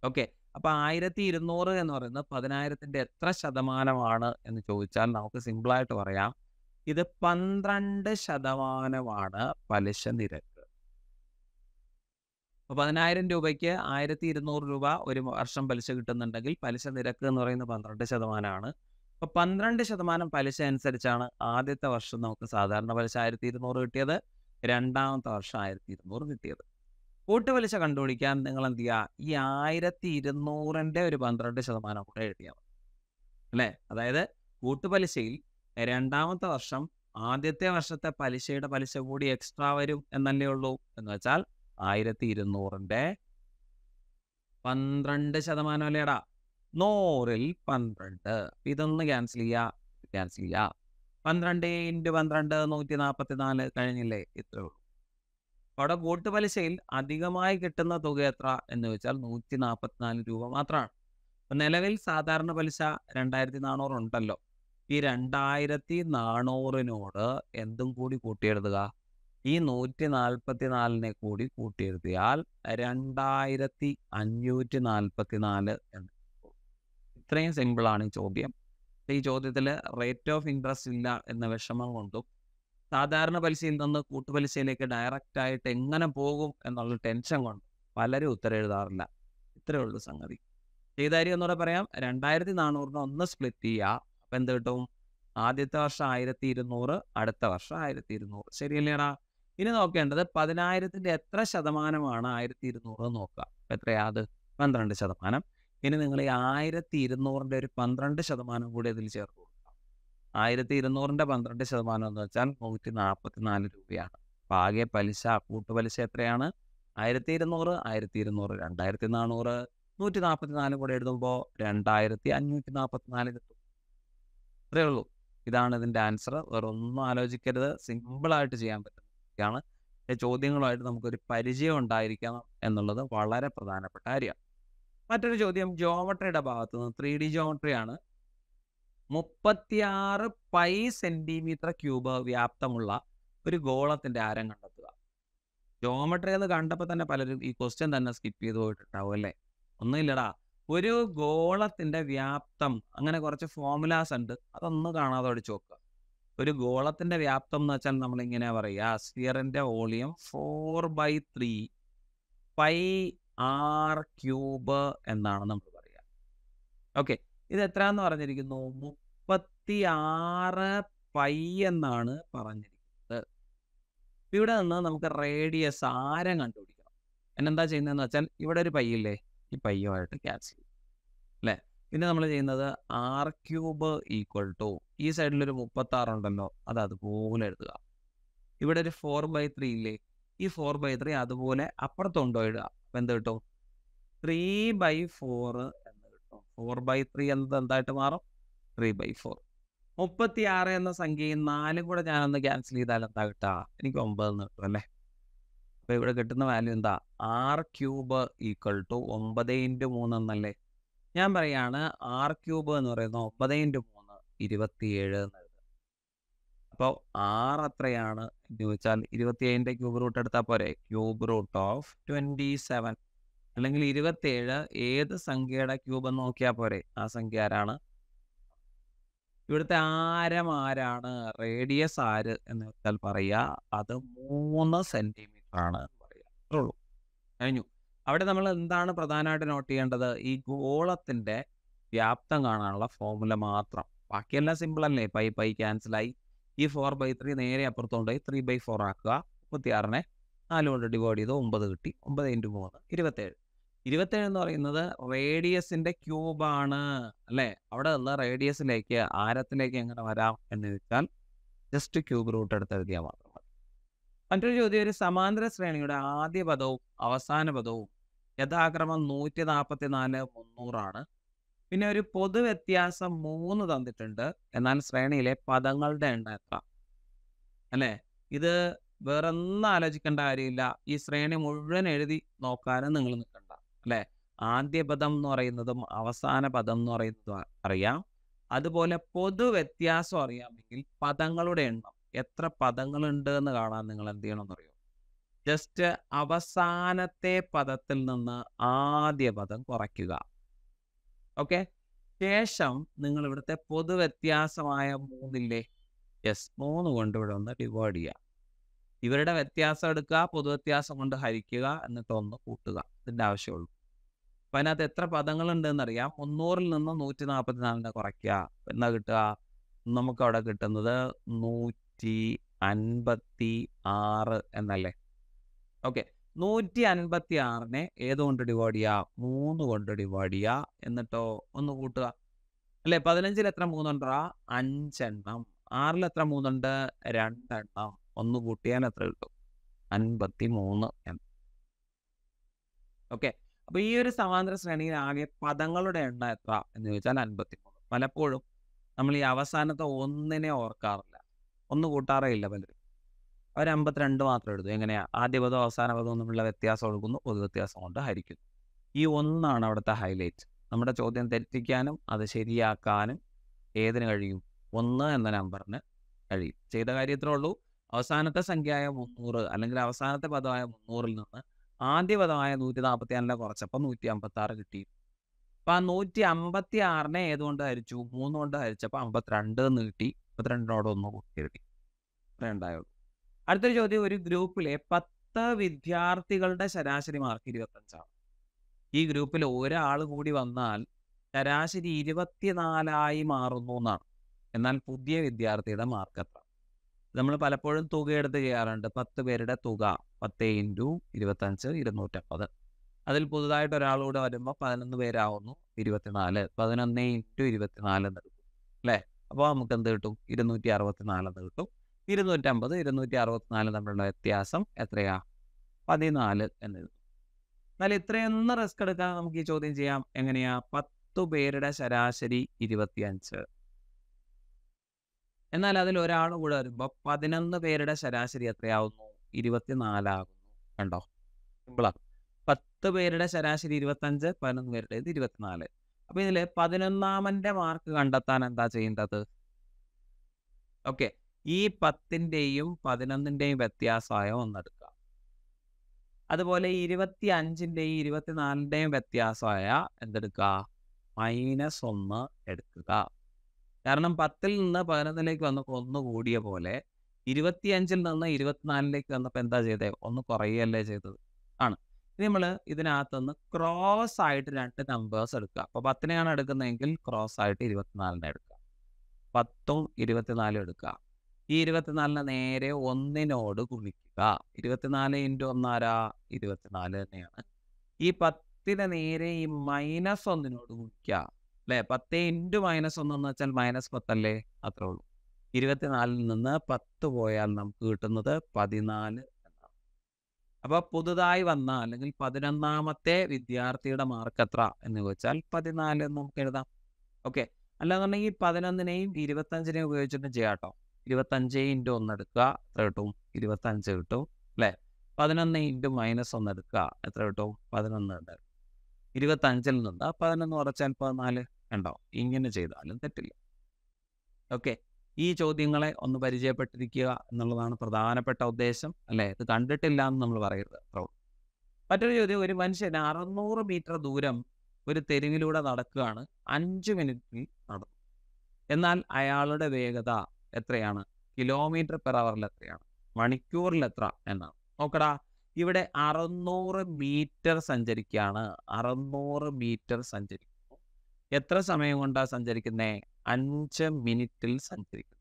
ഓക്കെ അപ്പൊ ആയിരത്തി ഇരുന്നൂറ് എന്ന് പറയുന്നത് പതിനായിരത്തിന്റെ എത്ര ശതമാനമാണ് എന്ന് ചോദിച്ചാൽ നമുക്ക് സിമ്പിളായിട്ട് പറയാം ഇത് പന്ത്രണ്ട് ശതമാനമാണ് പലിശ നിരക്ക് അപ്പോൾ പതിനായിരം രൂപയ്ക്ക് ആയിരത്തി ഇരുന്നൂറ് രൂപ ഒരു വർഷം പലിശ കിട്ടുന്നുണ്ടെങ്കിൽ പലിശ നിരക്ക് എന്ന് പറയുന്നത് പന്ത്രണ്ട് ശതമാനമാണ് അപ്പൊ പന്ത്രണ്ട് ശതമാനം പലിശ അനുസരിച്ചാണ് ആദ്യത്തെ വർഷം നമുക്ക് സാധാരണ പലിശ ആയിരത്തി ഇരുന്നൂറ് കിട്ടിയത് രണ്ടാമത്തെ വർഷം ആയിരത്തി ഇരുന്നൂറ് കിട്ടിയത് കൂട്ടുപലിശ കണ്ടുപിടിക്കാൻ നിങ്ങൾ എന്ത് ചെയ്യുക ഈ ആയിരത്തി ഇരുന്നൂറിന്റെ ഒരു പന്ത്രണ്ട് ശതമാനം കൂടെ എഴുതിയാൽ മതി അല്ലേ അതായത് കൂട്ടുപലിശയിൽ രണ്ടാമത്തെ വർഷം ആദ്യത്തെ വർഷത്തെ പലിശയുടെ പലിശ കൂടി എക്സ്ട്രാ വരും എന്നല്ലേ ഉള്ളൂ എന്ന് വെച്ചാൽ ആയിരത്തി ഇരുന്നൂറിന്റെ പന്ത്രണ്ട് ശതമാനം അല്ലേടാ നൂറിൽ പന്ത്രണ്ട് ഇതൊന്ന് ക്യാൻസൽ ചെയ്യുക ക്യാൻസൽ ചെയ്യുക പന്ത്രണ്ട് ഇൻറ്റു പന്ത്രണ്ട് നൂറ്റി നാൽപ്പത്തി നാല് കഴിഞ്ഞില്ലേ ഇത്രേ ഉള്ളൂ അവിടെ കൂട്ടു പലിശയിൽ അധികമായി കിട്ടുന്ന തുക എത്ര എന്ന് വെച്ചാൽ നൂറ്റി നാൽപ്പത്തി നാല് രൂപ മാത്രമാണ് നിലവിൽ സാധാരണ പലിശ രണ്ടായിരത്തി നാനൂറ് ഉണ്ടല്ലോ ഈ രണ്ടായിരത്തി നാനൂറിനോട് എന്തും കൂടി കൂട്ടിയെഴുതുക ഈ നൂറ്റി നാൽപ്പത്തി നാലിനെ കൂടി കൂട്ടിയെഴുതിയാൽ രണ്ടായിരത്തി അഞ്ഞൂറ്റി നാൽപ്പത്തി നാല് എന്ന് ഇത്രയും സിമ്പിളാണ് ഈ ചോദ്യം ഈ ചോദ്യത്തിൽ റേറ്റ് ഓഫ് ഇൻട്രസ്റ്റ് ഇല്ല എന്ന വിഷമം കൊണ്ടും സാധാരണ പലിശയിൽ നിന്ന് കൂട്ടുപലിശയിലേക്ക് ഡയറക്റ്റ് ആയിട്ട് എങ്ങനെ പോകും എന്നുള്ള ടെൻഷൻ കൊണ്ട് പലരും ഉത്തരം എഴുതാറില്ല ഇത്രയുള്ള ഉള്ളൂ സംഗതി ചെയ്താരി എന്ന് പറയാം രണ്ടായിരത്തി നാനൂറിന് ഒന്ന് സ്പ്ലിറ്റ് ചെയ്യുക അപ്പം എന്ത് കിട്ടും ആദ്യത്തെ വർഷം ആയിരത്തി ഇരുന്നൂറ് അടുത്ത വർഷം ആയിരത്തി ഇരുന്നൂറ് ശരിയല്ലേടാ ഇനി നോക്കേണ്ടത് പതിനായിരത്തിന്റെ എത്ര ശതമാനമാണ് ആയിരത്തി ഇരുന്നൂറ് നോക്കുക എത്രയാത് പന്ത്രണ്ട് ശതമാനം ഇനി നിങ്ങൾ ഈ ആയിരത്തി ഇരുന്നൂറിന്റെ ഒരു പന്ത്രണ്ട് ശതമാനം കൂടി അതിൽ ചേർത്ത് കൊടുക്കുക ആയിരത്തി ഇരുന്നൂറിന്റെ പന്ത്രണ്ട് ശതമാനം എന്ന് വെച്ചാൽ നൂറ്റി നാൽപ്പത്തി നാല് രൂപയാണ് ആകെ പലിശ കൂട്ടുപലിശ എത്രയാണ് ആയിരത്തി ഇരുന്നൂറ് ആയിരത്തി ഇരുന്നൂറ് രണ്ടായിരത്തി നാനൂറ് നൂറ്റി നാൽപ്പത്തി നാല് കൂടെ എഴുതുമ്പോൾ രണ്ടായിരത്തി അഞ്ഞൂറ്റി നാൽപ്പത്തി നാല് കിട്ടും അത്രേ ഉള്ളൂ ഇതാണ് ഇതിൻ്റെ ആൻസർ വേറെ ഒന്നും ആലോചിക്കരുത് സിമ്പിളായിട്ട് ചെയ്യാൻ പറ്റുന്നതാണ് ചോദ്യങ്ങളുമായിട്ട് നമുക്കൊരു പരിചയം ഉണ്ടായിരിക്കണം എന്നുള്ളത് വളരെ പ്രധാനപ്പെട്ട കാര്യമാണ് മറ്റൊരു ചോദ്യം ജോമട്രിയുടെ ഭാഗത്ത് നിന്ന് ത്രീ ഡി ജോമട്രിയാണ് മുപ്പത്തിയാറ് പൈ സെന്റിമീറ്റർ ക്യൂബ് വ്യാപ്തമുള്ള ഒരു ഗോളത്തിന്റെ ആരം കണ്ടെത്തുക ജോമട്രി അത് കണ്ടപ്പോൾ തന്നെ പലരും ഈ ക്വസ്റ്റ്യൻ തന്നെ സ്കിപ്പ് ചെയ്ത് പോയിട്ടുണ്ടാവും അല്ലേ ഒന്നുമില്ലടാ ഒരു ഗോളത്തിന്റെ വ്യാപ്തം അങ്ങനെ കുറച്ച് ഫോർമുലാസ് ഉണ്ട് അതൊന്ന് കാണാതെ അടിച്ചു നോക്കുക ഒരു ഗോളത്തിന്റെ വ്യാപ്തം എന്ന് വെച്ചാൽ നമ്മൾ ഇങ്ങനെ പറയുക സ്ഫിയറിന്റെ volume four by three pi r cube എന്നാണ് നമ്മൾ പറയാ ഓക്കെ ഇത് എത്ര എന്ന് പറഞ്ഞിരിക്കുന്നു മുപ്പത്തി ആറ് പൈ എന്നാണ് പറഞ്ഞിരിക്കുന്നത് ഇവിടെ നിന്ന് നമുക്ക് റേഡിയസ് ആരം കണ്ടുപിടിക്കണം എന്നെന്താ ചെയ്യുന്നതെന്ന് വെച്ചാൽ ഇവിടെ ഒരു പൈ ഇല്ലേ ഈ പയ്യോ ആയിട്ട് ക്യാൻസൽ ചെയ്യും അല്ലേ പിന്നെ നമ്മൾ ചെയ്യുന്നത് ആർ ക്യൂബ് ഈക്വൽ ടു ഈ സൈഡിലൊരു ഒരു മുപ്പത്തി ആറ് ഉണ്ടല്ലോ അത് അതുപോലെ എഴുതുക ഇവിടെ ഒരു ഫോർ ബൈ ത്രീ ഇല്ലേ ഈ ഫോർ ബൈ ത്രീ അതുപോലെ അപ്പുറത്തുണ്ടോ ഇടുക അപ്പം എന്ത് കിട്ടും ത്രീ ബൈ ഫോർ എന്ന് കിട്ടും ഫോർ ബൈ ത്രീ എന്നത് എന്തായിട്ട് മാറും ത്രീ ബൈ ഫോർ മുപ്പത്തി ആറ് എന്ന സംഖ്യയും നാലും കൂടെ ഞാനൊന്ന് ക്യാൻസൽ ചെയ്താൽ എന്താ കിട്ടുക എനിക്ക് ഒമ്പതെന്ന് കിട്ടും അല്ലേ അപ്പോൾ ഇവിടെ കിട്ടുന്ന വാല്യൂ എന്താ ആർ ക്യൂബ് ഈക്വൽ ടു ഒമ്പത് ഇൻറ്റു മൂന്ന് എന്നല്ലേ ഞാൻ പറയാണ് ആർ ക്യൂബ് എന്ന് പറയുന്നത് ഒമ്പത് ഇൻറ്റു മൂന്ന് ഇരുപത്തിയേഴ് എന്ന് അപ്പോൾ ആർ എത്രയാണ് എന്ന് ചോദിച്ചാൽ ഇരുപത്തിയേഴിൻ്റെ ക്യൂബ് റൂട്ട് എടുത്താൽ പോരെ cube root of twenty seven അല്ലെങ്കിൽ ഇരുപത്തിയേഴ് ഏത് സംഖ്യയുടെ ക്യൂബ് എന്ന് നോക്കിയാൽ പോരെ ആ സംഖ്യ ആരാണ് ഇവിടുത്തെ ആരം ആരാണ് റേഡിയസ് ആര് എന്ന് വെച്ചാൽ പറയുക അത് മൂന്ന് സെൻറ്റിമീറ്റർ ആണ് പറയുക ഉള്ളൂ കഴിഞ്ഞു അവിടെ നമ്മൾ എന്താണ് പ്രധാനമായിട്ട് നോട്ട് ചെയ്യേണ്ടത് ഈ ഗോളത്തിൻ്റെ വ്യാപ്തം കാണാനുള്ള ഫോർമുല മാത്രം ബാക്കിയെല്ലാം സിമ്പിൾ അല്ലേ പൈ പൈ ക്യാൻസലായി ഈ ഫോർ ബൈ ത്രീ നേരെ അപ്പുറത്തോണ്ടായി ത്രീ ബൈ ഫോർ ആക്കുക മുപ്പത്തിയാറിനെ നാല് കൊണ്ട് ഡിവൈഡ് ചെയ്ത് ഒമ്പത് കിട്ടി ഒമ്പത് ഇൻറ്റു മൂന്ന് ഇരുപത്തേഴ് ഇരുപത്തേഴ് എന്ന് പറയുന്നത് റേഡിയസിന്റെ ക്യൂബാണ് അല്ലേ അവിടെ നിന്ന് റേഡിയസിലേക്ക് ആരത്തിലേക്ക് എങ്ങനെ വരാം എന്ന് വെച്ചാൽ ജസ്റ്റ് ക്യൂബ് റൂട്ട് എടുത്ത് എഴുതിയാൽ മാത്രം മറ്റൊരു ചോദ്യം ഒരു സമാന്തര ശ്രേണിയുടെ ആദ്യ പദവും അവസാന പദവും യഥാക്രമം നൂറ്റി നാൽപ്പത്തി നാല് മുന്നൂറാണ് പിന്നെ ഒരു പൊതു വ്യത്യാസം മൂന്ന് തന്നിട്ടുണ്ട് എന്നാൽ ശ്രേണിയിലെ പദങ്ങളുടെ എണ്ണം എത്ര അല്ലേ ഇത് ഒന്നും ആലോചിക്കേണ്ട കാര്യമില്ല ഈ ശ്രേണി മുഴുവൻ എഴുതി നോക്കാനും നിങ്ങൾ നിൽക്കണ്ട അല്ലേ ആദ്യ പദം എന്ന് പറയുന്നതും അവസാന പദം എന്ന് പറയുന്നതും അറിയാം അതുപോലെ പൊതു വ്യത്യാസം അറിയാമെങ്കിൽ പദങ്ങളുടെ എണ്ണം എത്ര പദങ്ങളുണ്ട് എന്ന് കാണാൻ നിങ്ങൾ എന്ത് ചെയ്യണമെന്ന് അറിയോ ജസ്റ്റ് അവസാനത്തെ പദത്തിൽ നിന്ന് ആദ്യ പദം കുറയ്ക്കുക ഓക്കെ ശേഷം നിങ്ങൾ ഇവിടുത്തെ വ്യത്യാസമായ മൂന്നില്ലേ യെസ് മൂന്ന് കൊണ്ട് ഇവിടെ ഒന്ന് ഡിവൈഡ് ചെയ്യുക ഇവരുടെ വ്യത്യാസം എടുക്കുക പൊതുവ്യത്യാസം കൊണ്ട് ഹരിക്കുക എന്നിട്ട് ഒന്ന് കൂട്ടുക ഇതിൻ്റെ ആവശ്യമുള്ളൂ അപ്പം അതിനകത്ത് എത്ര പദങ്ങളുണ്ടെന്ന് അറിയാം മുന്നൂറിൽ നിന്ന് നൂറ്റി നാൽപ്പത്തിനാലിനെ കുറയ്ക്കുക എന്നാ കിട്ടുക നമുക്ക് അവിടെ കിട്ടുന്നത് നൂറ്റി നൂറ്റി അൻപത്തി ആറ് എന്നല്ലേ ഓക്കെ നൂറ്റി അൻപത്തി ആറിനെ ഏതുകൊണ്ട് ഡിവൈഡ് ചെയ്യുക മൂന്ന് കൊണ്ട് ഡിവൈഡ് ചെയ്യുക എന്നിട്ടോ ഒന്ന് കൂട്ടുക അല്ലെ പതിനഞ്ചിൽ എത്ര മൂന്നുണ്ടാ അഞ്ചെണ്ണം ആറിൽ എത്ര മൂന്നുണ്ട് രണ്ടെണ്ണം ഒന്ന് കൂട്ടിയാൽ എത്ര കിട്ടും അൻപത്തി മൂന്ന് എണ്ണം ഓക്കെ അപ്പൊ ഈ ഒരു സമാന്തര ശ്രേണിയിൽ ആകെ പദങ്ങളുടെ എണ്ണം എത്ര എന്ന് ചോദിച്ചാൽ അൻപത്തി മൂന്ന് പലപ്പോഴും നമ്മൾ ഈ അവസാനത്തെ ഒന്നിനെ ഓർക്കാറ് ഒന്ന് കൂട്ടാറേ ഇല്ല പലരും അവർ അമ്പത്തിരണ്ട് മാത്രം എടുത്തു എങ്ങനെയാ ആദ്യ പദം അവസാന പദം തമ്മിലുള്ള വ്യത്യാസം ഒഴുകുന്നു പൊതു വ്യത്യാസം കൊണ്ട് ഹരിക്കുന്നു ഈ ഒന്നാണ് അവിടുത്തെ ഹൈലൈറ്റ് നമ്മുടെ ചോദ്യം തെറ്റിക്കാനും അത് ശരിയാക്കാനും ഏതിന് കഴിയും ഒന്ന് എന്ന നമ്പറിന് കഴിയും ചെയ്ത കാര്യത്തിനേ ഉള്ളൂ അവസാനത്തെ സംഖ്യയായ മുന്നൂറ് അല്ലെങ്കിൽ അവസാനത്തെ പദമായ മുന്നൂറിൽ നിന്ന് ആദ്യ പദമായ നൂറ്റി നാൽപ്പത്തി ആറിനെ കുറച്ചപ്പോൾ നൂറ്റി അമ്പത്തി ആറ് കിട്ടി അപ്പം ആ നൂറ്റി അമ്പത്തി ആറിനെ ഏതുകൊണ്ട് ഹരിച്ചു മൂന്നുകൊണ്ട് ഹരിച്ചപ്പോൾ അമ്പത്തിരണ്ട് എന്ന് കിട്ടി മുപ്പത്തിരണ്ടിനോട് ഒന്ന് കൂട്ടിയെഴുതി ഉണ്ടായുള്ളൂ അടുത്തൊരു ചോദ്യം ഒരു ഗ്രൂപ്പിലെ പത്ത് വിദ്യാർത്ഥികളുടെ ശരാശരി മാർക്ക് ഇരുപത്തഞ്ചാണ് ഈ ഗ്രൂപ്പിൽ ഒരാൾ കൂടി വന്നാൽ ശരാശരി ഇരുപത്തിനാലായി മാറുന്നു എന്നാണ് എന്നാൽ പുതിയ വിദ്യാർത്ഥിയുടെ മാർക്ക് എത്ര നമ്മൾ പലപ്പോഴും തുക എടുത്ത് ചെയ്യാറുണ്ട് പത്ത് പേരുടെ തുക പത്ത് ഇൻറ്റു ഇരുപത്തഞ്ച് ഇരുന്നൂറ്റമ്പത് അതിൽ പുതുതായിട്ട് ഒരാളൂടെ വരുമ്പോൾ പതിനൊന്ന് പേരാവുന്നു ഇരുപത്തിനാല് പതിനൊന്ന് ഇൻറ്റു ഇരുപത്തിനാല് എന്നെടുക്കും അല്ലേ അപ്പോൾ നമുക്ക് എന്ത് കിട്ടും ഇരുന്നൂറ്റി എന്ന് കിട്ടും ഇരുന്നൂറ്റമ്പത് ഇരുന്നൂറ്റി അറുപത്തിനാല് തമ്മിലുള്ള വ്യത്യാസം എത്രയാ പതിനാല് എന്ന് എഴുതും എന്നാൽ ഇത്രയൊന്നും റിസ്ക് എടുക്കാൻ നമുക്ക് ഈ ചോദ്യം ചെയ്യാം എങ്ങനെയാ പത്തു പേരുടെ ശരാശരി ഇരുപത്തിയഞ്ച് എന്നാൽ അതിൽ ഒരാൾ കൂടെ വരുമ്പോൾ പതിനൊന്ന് പേരുടെ ശരാശരി എത്രയാവുന്നു ഇരുപത്തിനാലാകുന്നു കണ്ടോ സിമ്പിളാണ് പത്ത് പേരുടെ ശരാശരി ഇരുപത്തഞ്ച് പതിനൊന്ന് പേരുടേത് ഇരുപത്തിനാല് അപ്പൊ ഇതിൽ പതിനൊന്നാമന്റെ മാർക്ക് കണ്ടെത്താൻ എന്താ ചെയ്യേണ്ടത് ഓക്കെ ഈ പത്തിന്റെയും പതിനൊന്നിന്റെയും വ്യത്യാസമായ ഒന്നെടുക്കാം അതുപോലെ ഇരുപത്തി അഞ്ചിന്റെയും ഇരുപത്തിനാലിന്റെയും വ്യത്യാസമായ എന്തെടുക്കുക മൈനസ് ഒന്ന് എടുക്കുക കാരണം പത്തിൽ നിന്ന് പതിനൊന്നിലേക്ക് വന്നപ്പോൾ ഒന്ന് കൂടിയ പോലെ അഞ്ചിൽ നിന്ന് ഇരുപത്തിനാലിലേക്ക് വന്നപ്പോൾ എന്താ ചെയ്തേ ഒന്ന് കുറയുകയല്ലേ ചെയ്തത് ആണ് ഇനി നമ്മൾ ഇതിനകത്തുനിന്ന് ക്രോസ് ആയിട്ട് രണ്ട് നമ്പേഴ്സ് എടുക്കുക അപ്പൊ പത്തിനെയാണ് എടുക്കുന്നതെങ്കിൽ ക്രോസ് ആയിട്ട് ഇരുപത്തിനാലിനെ എടുക്കുക പത്തും ഇരുപത്തിനാലും എടുക്കുക ഈ ഇരുപത്തിനാലിനെ നേരെ ഒന്നിനോട് ഗുണിക്കുക ഇരുപത്തിനാല് ഇൻറ്റു ഒന്നാരാ ഇരുപത്തിനാല് തന്നെയാണ് ഈ പത്തിനെ നേരെ ഈ മൈനസ് ഒന്നിനോട് ഗുണിക്കുക അല്ലെ പത്ത് ഇൻറ്റു മൈനസ് ഒന്ന് എന്ന് വെച്ചാൽ മൈനസ് പത്തല്ലേ അത്രേ ഉള്ളൂ ഇരുപത്തിനാലിൽ നിന്ന് പത്ത് പോയാൽ നമുക്ക് കിട്ടുന്നത് പതിനാല് അപ്പൊ പുതുതായി വന്ന അല്ലെങ്കിൽ പതിനൊന്നാമത്തെ വിദ്യാർത്ഥിയുടെ മാർക്ക് എത്ര എന്ന് ചോദിച്ചാൽ പതിനാല് നമുക്ക് എഴുതാം ഓക്കെ അല്ലാന്നുണ്ടെങ്കിൽ പതിനൊന്നിനെയും ഇരുപത്തി അഞ്ചിനെയും ഉപയോഗിച്ചിട്ട് ചെയ്യാം കേട്ടോ ഇരുപത്തി അഞ്ച് ഇൻറ്റു ഒന്ന് എടുക്കുക എത്ര കിട്ടും ഇരുപത്തി അഞ്ച് കിട്ടും അല്ലെ പതിനൊന്ന് ഇൻറ്റു മൈനസ് ഒന്ന് എടുക്കുക എത്ര കിട്ടും പതിനൊന്ന് ഉണ്ട് അഞ്ചിൽ നിന്ന് പതിനൊന്ന് കുറച്ചാൽ പതിനാല് ഉണ്ടോ ഇങ്ങനെ ചെയ്താലും തെറ്റില്ല ഓക്കെ ഈ ചോദ്യങ്ങളെ ഒന്ന് പരിചയപ്പെട്ടിരിക്കുക എന്നുള്ളതാണ് പ്രധാനപ്പെട്ട ഉദ്ദേശം അല്ലേ ഇത് കണ്ടിട്ടില്ല എന്ന് നമ്മൾ പറയരുത് മറ്റൊരു ചോദ്യം ഒരു മനുഷ്യൻ അറുന്നൂറ് മീറ്റർ ദൂരം ഒരു തെരുവിലൂടെ നടക്കുകയാണ് അഞ്ച് മിനിറ്റിൽ നടന്നു എന്നാൽ അയാളുടെ വേഗത എത്രയാണ് കിലോമീറ്റർ പെർ അവറിൽ എത്രയാണ് മണിക്കൂറിൽ എത്ര എന്നാണ് നോക്കടാ ഇവിടെ അറുന്നൂറ് മീറ്റർ സഞ്ചരിക്കുകയാണ് അറുന്നൂറ് മീറ്റർ സഞ്ചരിക്കും എത്ര സമയം കൊണ്ടാണ് സഞ്ചരിക്കുന്നത് അഞ്ച് മിനിറ്റിൽ സഞ്ചരിക്കുന്നത്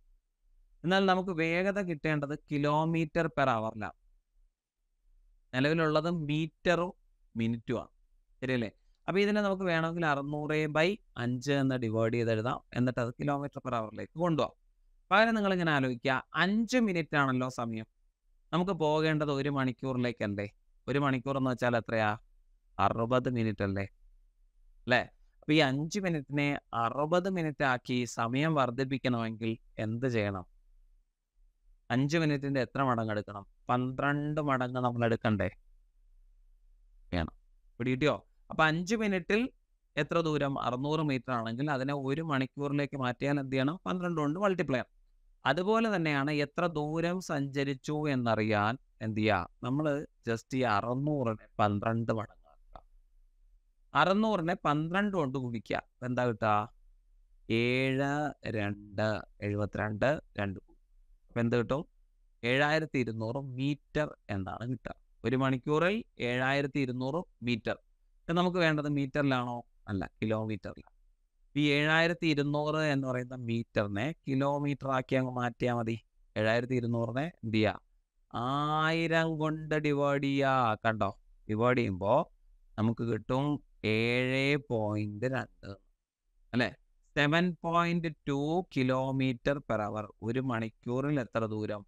എന്നാൽ നമുക്ക് വേഗത കിട്ടേണ്ടത് കിലോമീറ്റർ പെർ അവറിലാണ് നിലവിലുള്ളത് മീറ്ററും ആണ് ശരിയല്ലേ അപ്പോൾ ഇതിനെ നമുക്ക് വേണമെങ്കിൽ അറുന്നൂറ് ബൈ അഞ്ച് എന്ന് ഡിവൈഡ് ചെയ്ത് എഴുതാം എന്നിട്ട് അത് കിലോമീറ്റർ പെർ അവറിലേക്ക് കൊണ്ടുപോകാം പകരം നിങ്ങൾ ഇങ്ങനെ ആലോചിക്കുക അഞ്ച് മിനിറ്റ് ആണല്ലോ സമയം നമുക്ക് പോകേണ്ടത് ഒരു മണിക്കൂറിലേക്ക് അല്ലേ ഒരു മണിക്കൂർ എന്ന് വെച്ചാൽ എത്രയാ അറുപത് മിനിറ്റ് അല്ലേ അല്ലേ അപ്പൊ ഈ അഞ്ച് മിനിറ്റിനെ അറുപത് മിനിറ്റ് ആക്കി സമയം വർദ്ധിപ്പിക്കണമെങ്കിൽ എന്ത് ചെയ്യണം അഞ്ച് മിനിറ്റിന്റെ എത്ര മടങ്ങ് എടുക്കണം പന്ത്രണ്ട് മടങ്ങ് നമ്മൾ എടുക്കണ്ടേ വേണം പിടിയിട്ടോ അപ്പൊ അഞ്ച് മിനിറ്റിൽ എത്ര ദൂരം അറുന്നൂറ് മീറ്റർ ആണെങ്കിൽ അതിനെ ഒരു മണിക്കൂറിലേക്ക് മാറ്റിയാൽ എന്ത് ചെയ്യണം പന്ത്രണ്ട് കൊണ്ട് മൾട്ടിപ്ലയർ അതുപോലെ തന്നെയാണ് എത്ര ദൂരം സഞ്ചരിച്ചു എന്നറിയാൻ എന്ത് ചെയ്യുക നമ്മൾ ജസ്റ്റ് ഈ അറുന്നൂറിന് പന്ത്രണ്ട് മടങ്ങ് അറുന്നൂറിനെ പന്ത്രണ്ട് കൊണ്ട് ഗുണിക്കുക എന്താ കിട്ടുക ഏഴ് രണ്ട് എഴുപത്തിരണ്ട് രണ്ട് അപ്പം എന്ത് കിട്ടും ഏഴായിരത്തി ഇരുന്നൂറ് മീറ്റർ എന്നാണ് കിട്ടുക ഒരു മണിക്കൂറിൽ ഏഴായിരത്തി ഇരുന്നൂറ് മീറ്റർ നമുക്ക് വേണ്ടത് മീറ്ററിലാണോ അല്ല കിലോമീറ്ററിലാണ് ഈ ഏഴായിരത്തി ഇരുന്നൂറ് എന്ന് പറയുന്ന മീറ്ററിനെ കിലോമീറ്റർ ആക്കി അങ്ങ് മാറ്റിയാൽ മതി ഏഴായിരത്തി ഇരുന്നൂറിനെ എന്ത് ചെയ്യാം ആയിരം കൊണ്ട് ഡിവൈഡ് ചെയ്യുക കണ്ടോ ഡിവൈഡ് ചെയ്യുമ്പോൾ നമുക്ക് കിട്ടും ഏഴ് പോയിന്റ് രണ്ട് അല്ലെ seven point two kilometre per hour ഒരു മണിക്കൂറിൽ എത്ര ദൂരം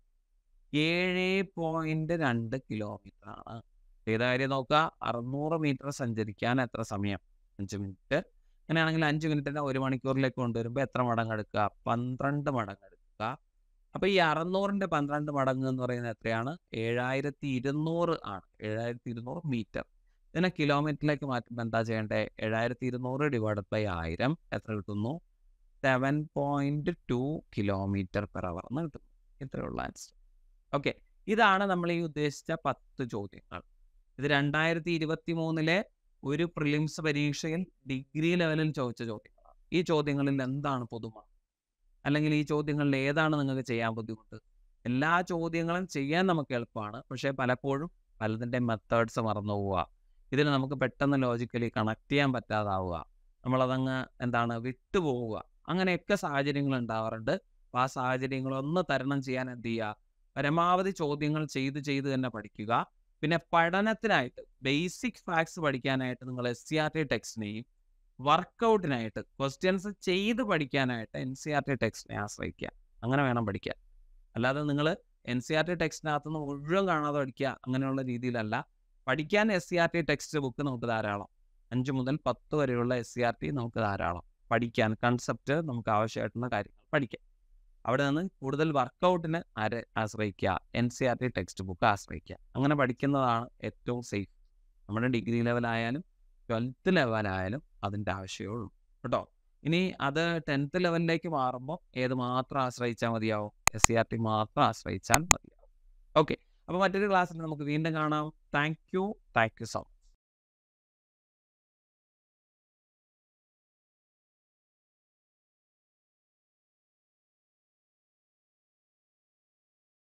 ഏഴ് പോയിന്റ് രണ്ട് കിലോമീറ്റർ ആണ് ചെയ്ത കാര്യം നോക്കുക അറുന്നൂറ് മീറ്റർ സഞ്ചരിക്കാൻ എത്ര സമയം അഞ്ച് മിനിറ്റ് അങ്ങനെയാണെങ്കിൽ അഞ്ച് മിനിറ്റിനെ ഒരു മണിക്കൂറിലേക്ക് കൊണ്ടുവരുമ്പോൾ എത്ര മടങ്ങ് എടുക്കുക പന്ത്രണ്ട് മടങ്ങ് എടുക്കുക അപ്പൊ ഈ അറുന്നൂറിന്റെ പന്ത്രണ്ട് മടങ്ങ് എന്ന് പറയുന്നത് എത്രയാണ് ഏഴായിരത്തി ഇരുന്നൂറ് ആണ് ഏഴായിരത്തി ഇരുന്നൂറ് മീറ്റർ ഇതിനെ കിലോമീറ്ററിലേക്ക് മാറ്റുമ്പോൾ എന്താ ചെയ്യേണ്ടത് ഏഴായിരത്തി ഇരുന്നൂറ് ഡിവൈഡ് ബൈ ആയിരം എത്ര കിട്ടുന്നു seven point two kilometre per hour എന്ന് കിട്ടുന്നു ഇത്രയുള്ള ആൻസർ ഓക്കെ ഇതാണ് നമ്മൾ ഈ ഉദ്ദേശിച്ച പത്ത് ചോദ്യങ്ങൾ ഇത് രണ്ടായിരത്തി ഇരുപത്തി മൂന്നിലെ ഒരു പ്രിലിംസ് പരീക്ഷയിൽ ഡിഗ്രി ലെവലിൽ ചോദിച്ച ചോദ്യങ്ങളാണ് ഈ ചോദ്യങ്ങളിൽ എന്താണ് പൊതുമ അല്ലെങ്കിൽ ഈ ചോദ്യങ്ങളിൽ ഏതാണ് നിങ്ങൾക്ക് ചെയ്യാൻ ബുദ്ധിമുട്ട് എല്ലാ ചോദ്യങ്ങളും ചെയ്യാൻ നമുക്ക് എളുപ്പമാണ് പക്ഷേ പലപ്പോഴും പലതിൻ്റെ മെത്തേഡ്സ് മറന്നു പോവുക ഇതിൽ നമുക്ക് പെട്ടെന്ന് ലോജിക്കലി കണക്ട് ചെയ്യാൻ പറ്റാതാവുക നമ്മളതങ്ങ് എന്താണ് വിട്ടുപോവുക അങ്ങനെയൊക്കെ സാഹചര്യങ്ങൾ ഉണ്ടാവാറുണ്ട് അപ്പം ആ സാഹചര്യങ്ങളൊന്ന് തരണം ചെയ്യാൻ എന്ത് ചെയ്യുക പരമാവധി ചോദ്യങ്ങൾ ചെയ്ത് ചെയ്ത് തന്നെ പഠിക്കുക പിന്നെ പഠനത്തിനായിട്ട് ബേസിക് ഫാക്ട്സ് പഠിക്കാനായിട്ട് നിങ്ങൾ എസ് സി ആർ ടി ടെക്സ്റ്റിനെയും വർക്കൗട്ടിനായിട്ട് ക്വസ്റ്റ്യൻസ് ചെയ്ത് പഠിക്കാനായിട്ട് എൻ സി ആർ ടി ടെക്സ്റ്റിനെ ആശ്രയിക്കുക അങ്ങനെ വേണം പഠിക്കാൻ അല്ലാതെ നിങ്ങൾ എൻ സി ആർ e ടി ടെക്സ്റ്റിനകത്തുനിന്ന് മുഴുവൻ കാണാതെ പഠിക്കുക അങ്ങനെയുള്ള രീതിയിലല്ല പഠിക്കാൻ S C R T text book നമുക്ക് ധാരാളം അഞ്ച് മുതൽ പത്ത് വരെയുള്ള എസ് സി ആർ ടി നമുക്ക് ധാരാളം പഠിക്കാൻ കൺസെപ്റ്റ് നമുക്ക് ആവശ്യമായിട്ടുള്ള കാര്യങ്ങൾ പഠിക്കാം അവിടെ നിന്ന് കൂടുതൽ വർക്കൗട്ടിന് ആരെ ആശ്രയിക്കുക N C R T text book ആശ്രയിക്കുക അങ്ങനെ പഠിക്കുന്നതാണ് ഏറ്റവും സേഫ് നമ്മുടെ ഡിഗ്രി ലെവലായാലും ട്വൽത്ത് ലെവലായാലും അതിൻ്റെ ആവശ്യമേ ഉള്ളൂ കേട്ടോ ഇനി അത് ടെൻത്ത് ലെവലിലേക്ക് മാറുമ്പോൾ ഏത് മാത്രം ആശ്രയിച്ചാൽ മതിയാവും എസ് സി ആർ ടി മാത്രം ആശ്രയിച്ചാൽ മതിയാവും ഓക്കെ അപ്പോൾ മറ്റൊരു ക്ലാസ്സിൽ നമുക്ക് വീണ്ടും കാണാം thank you thank you so much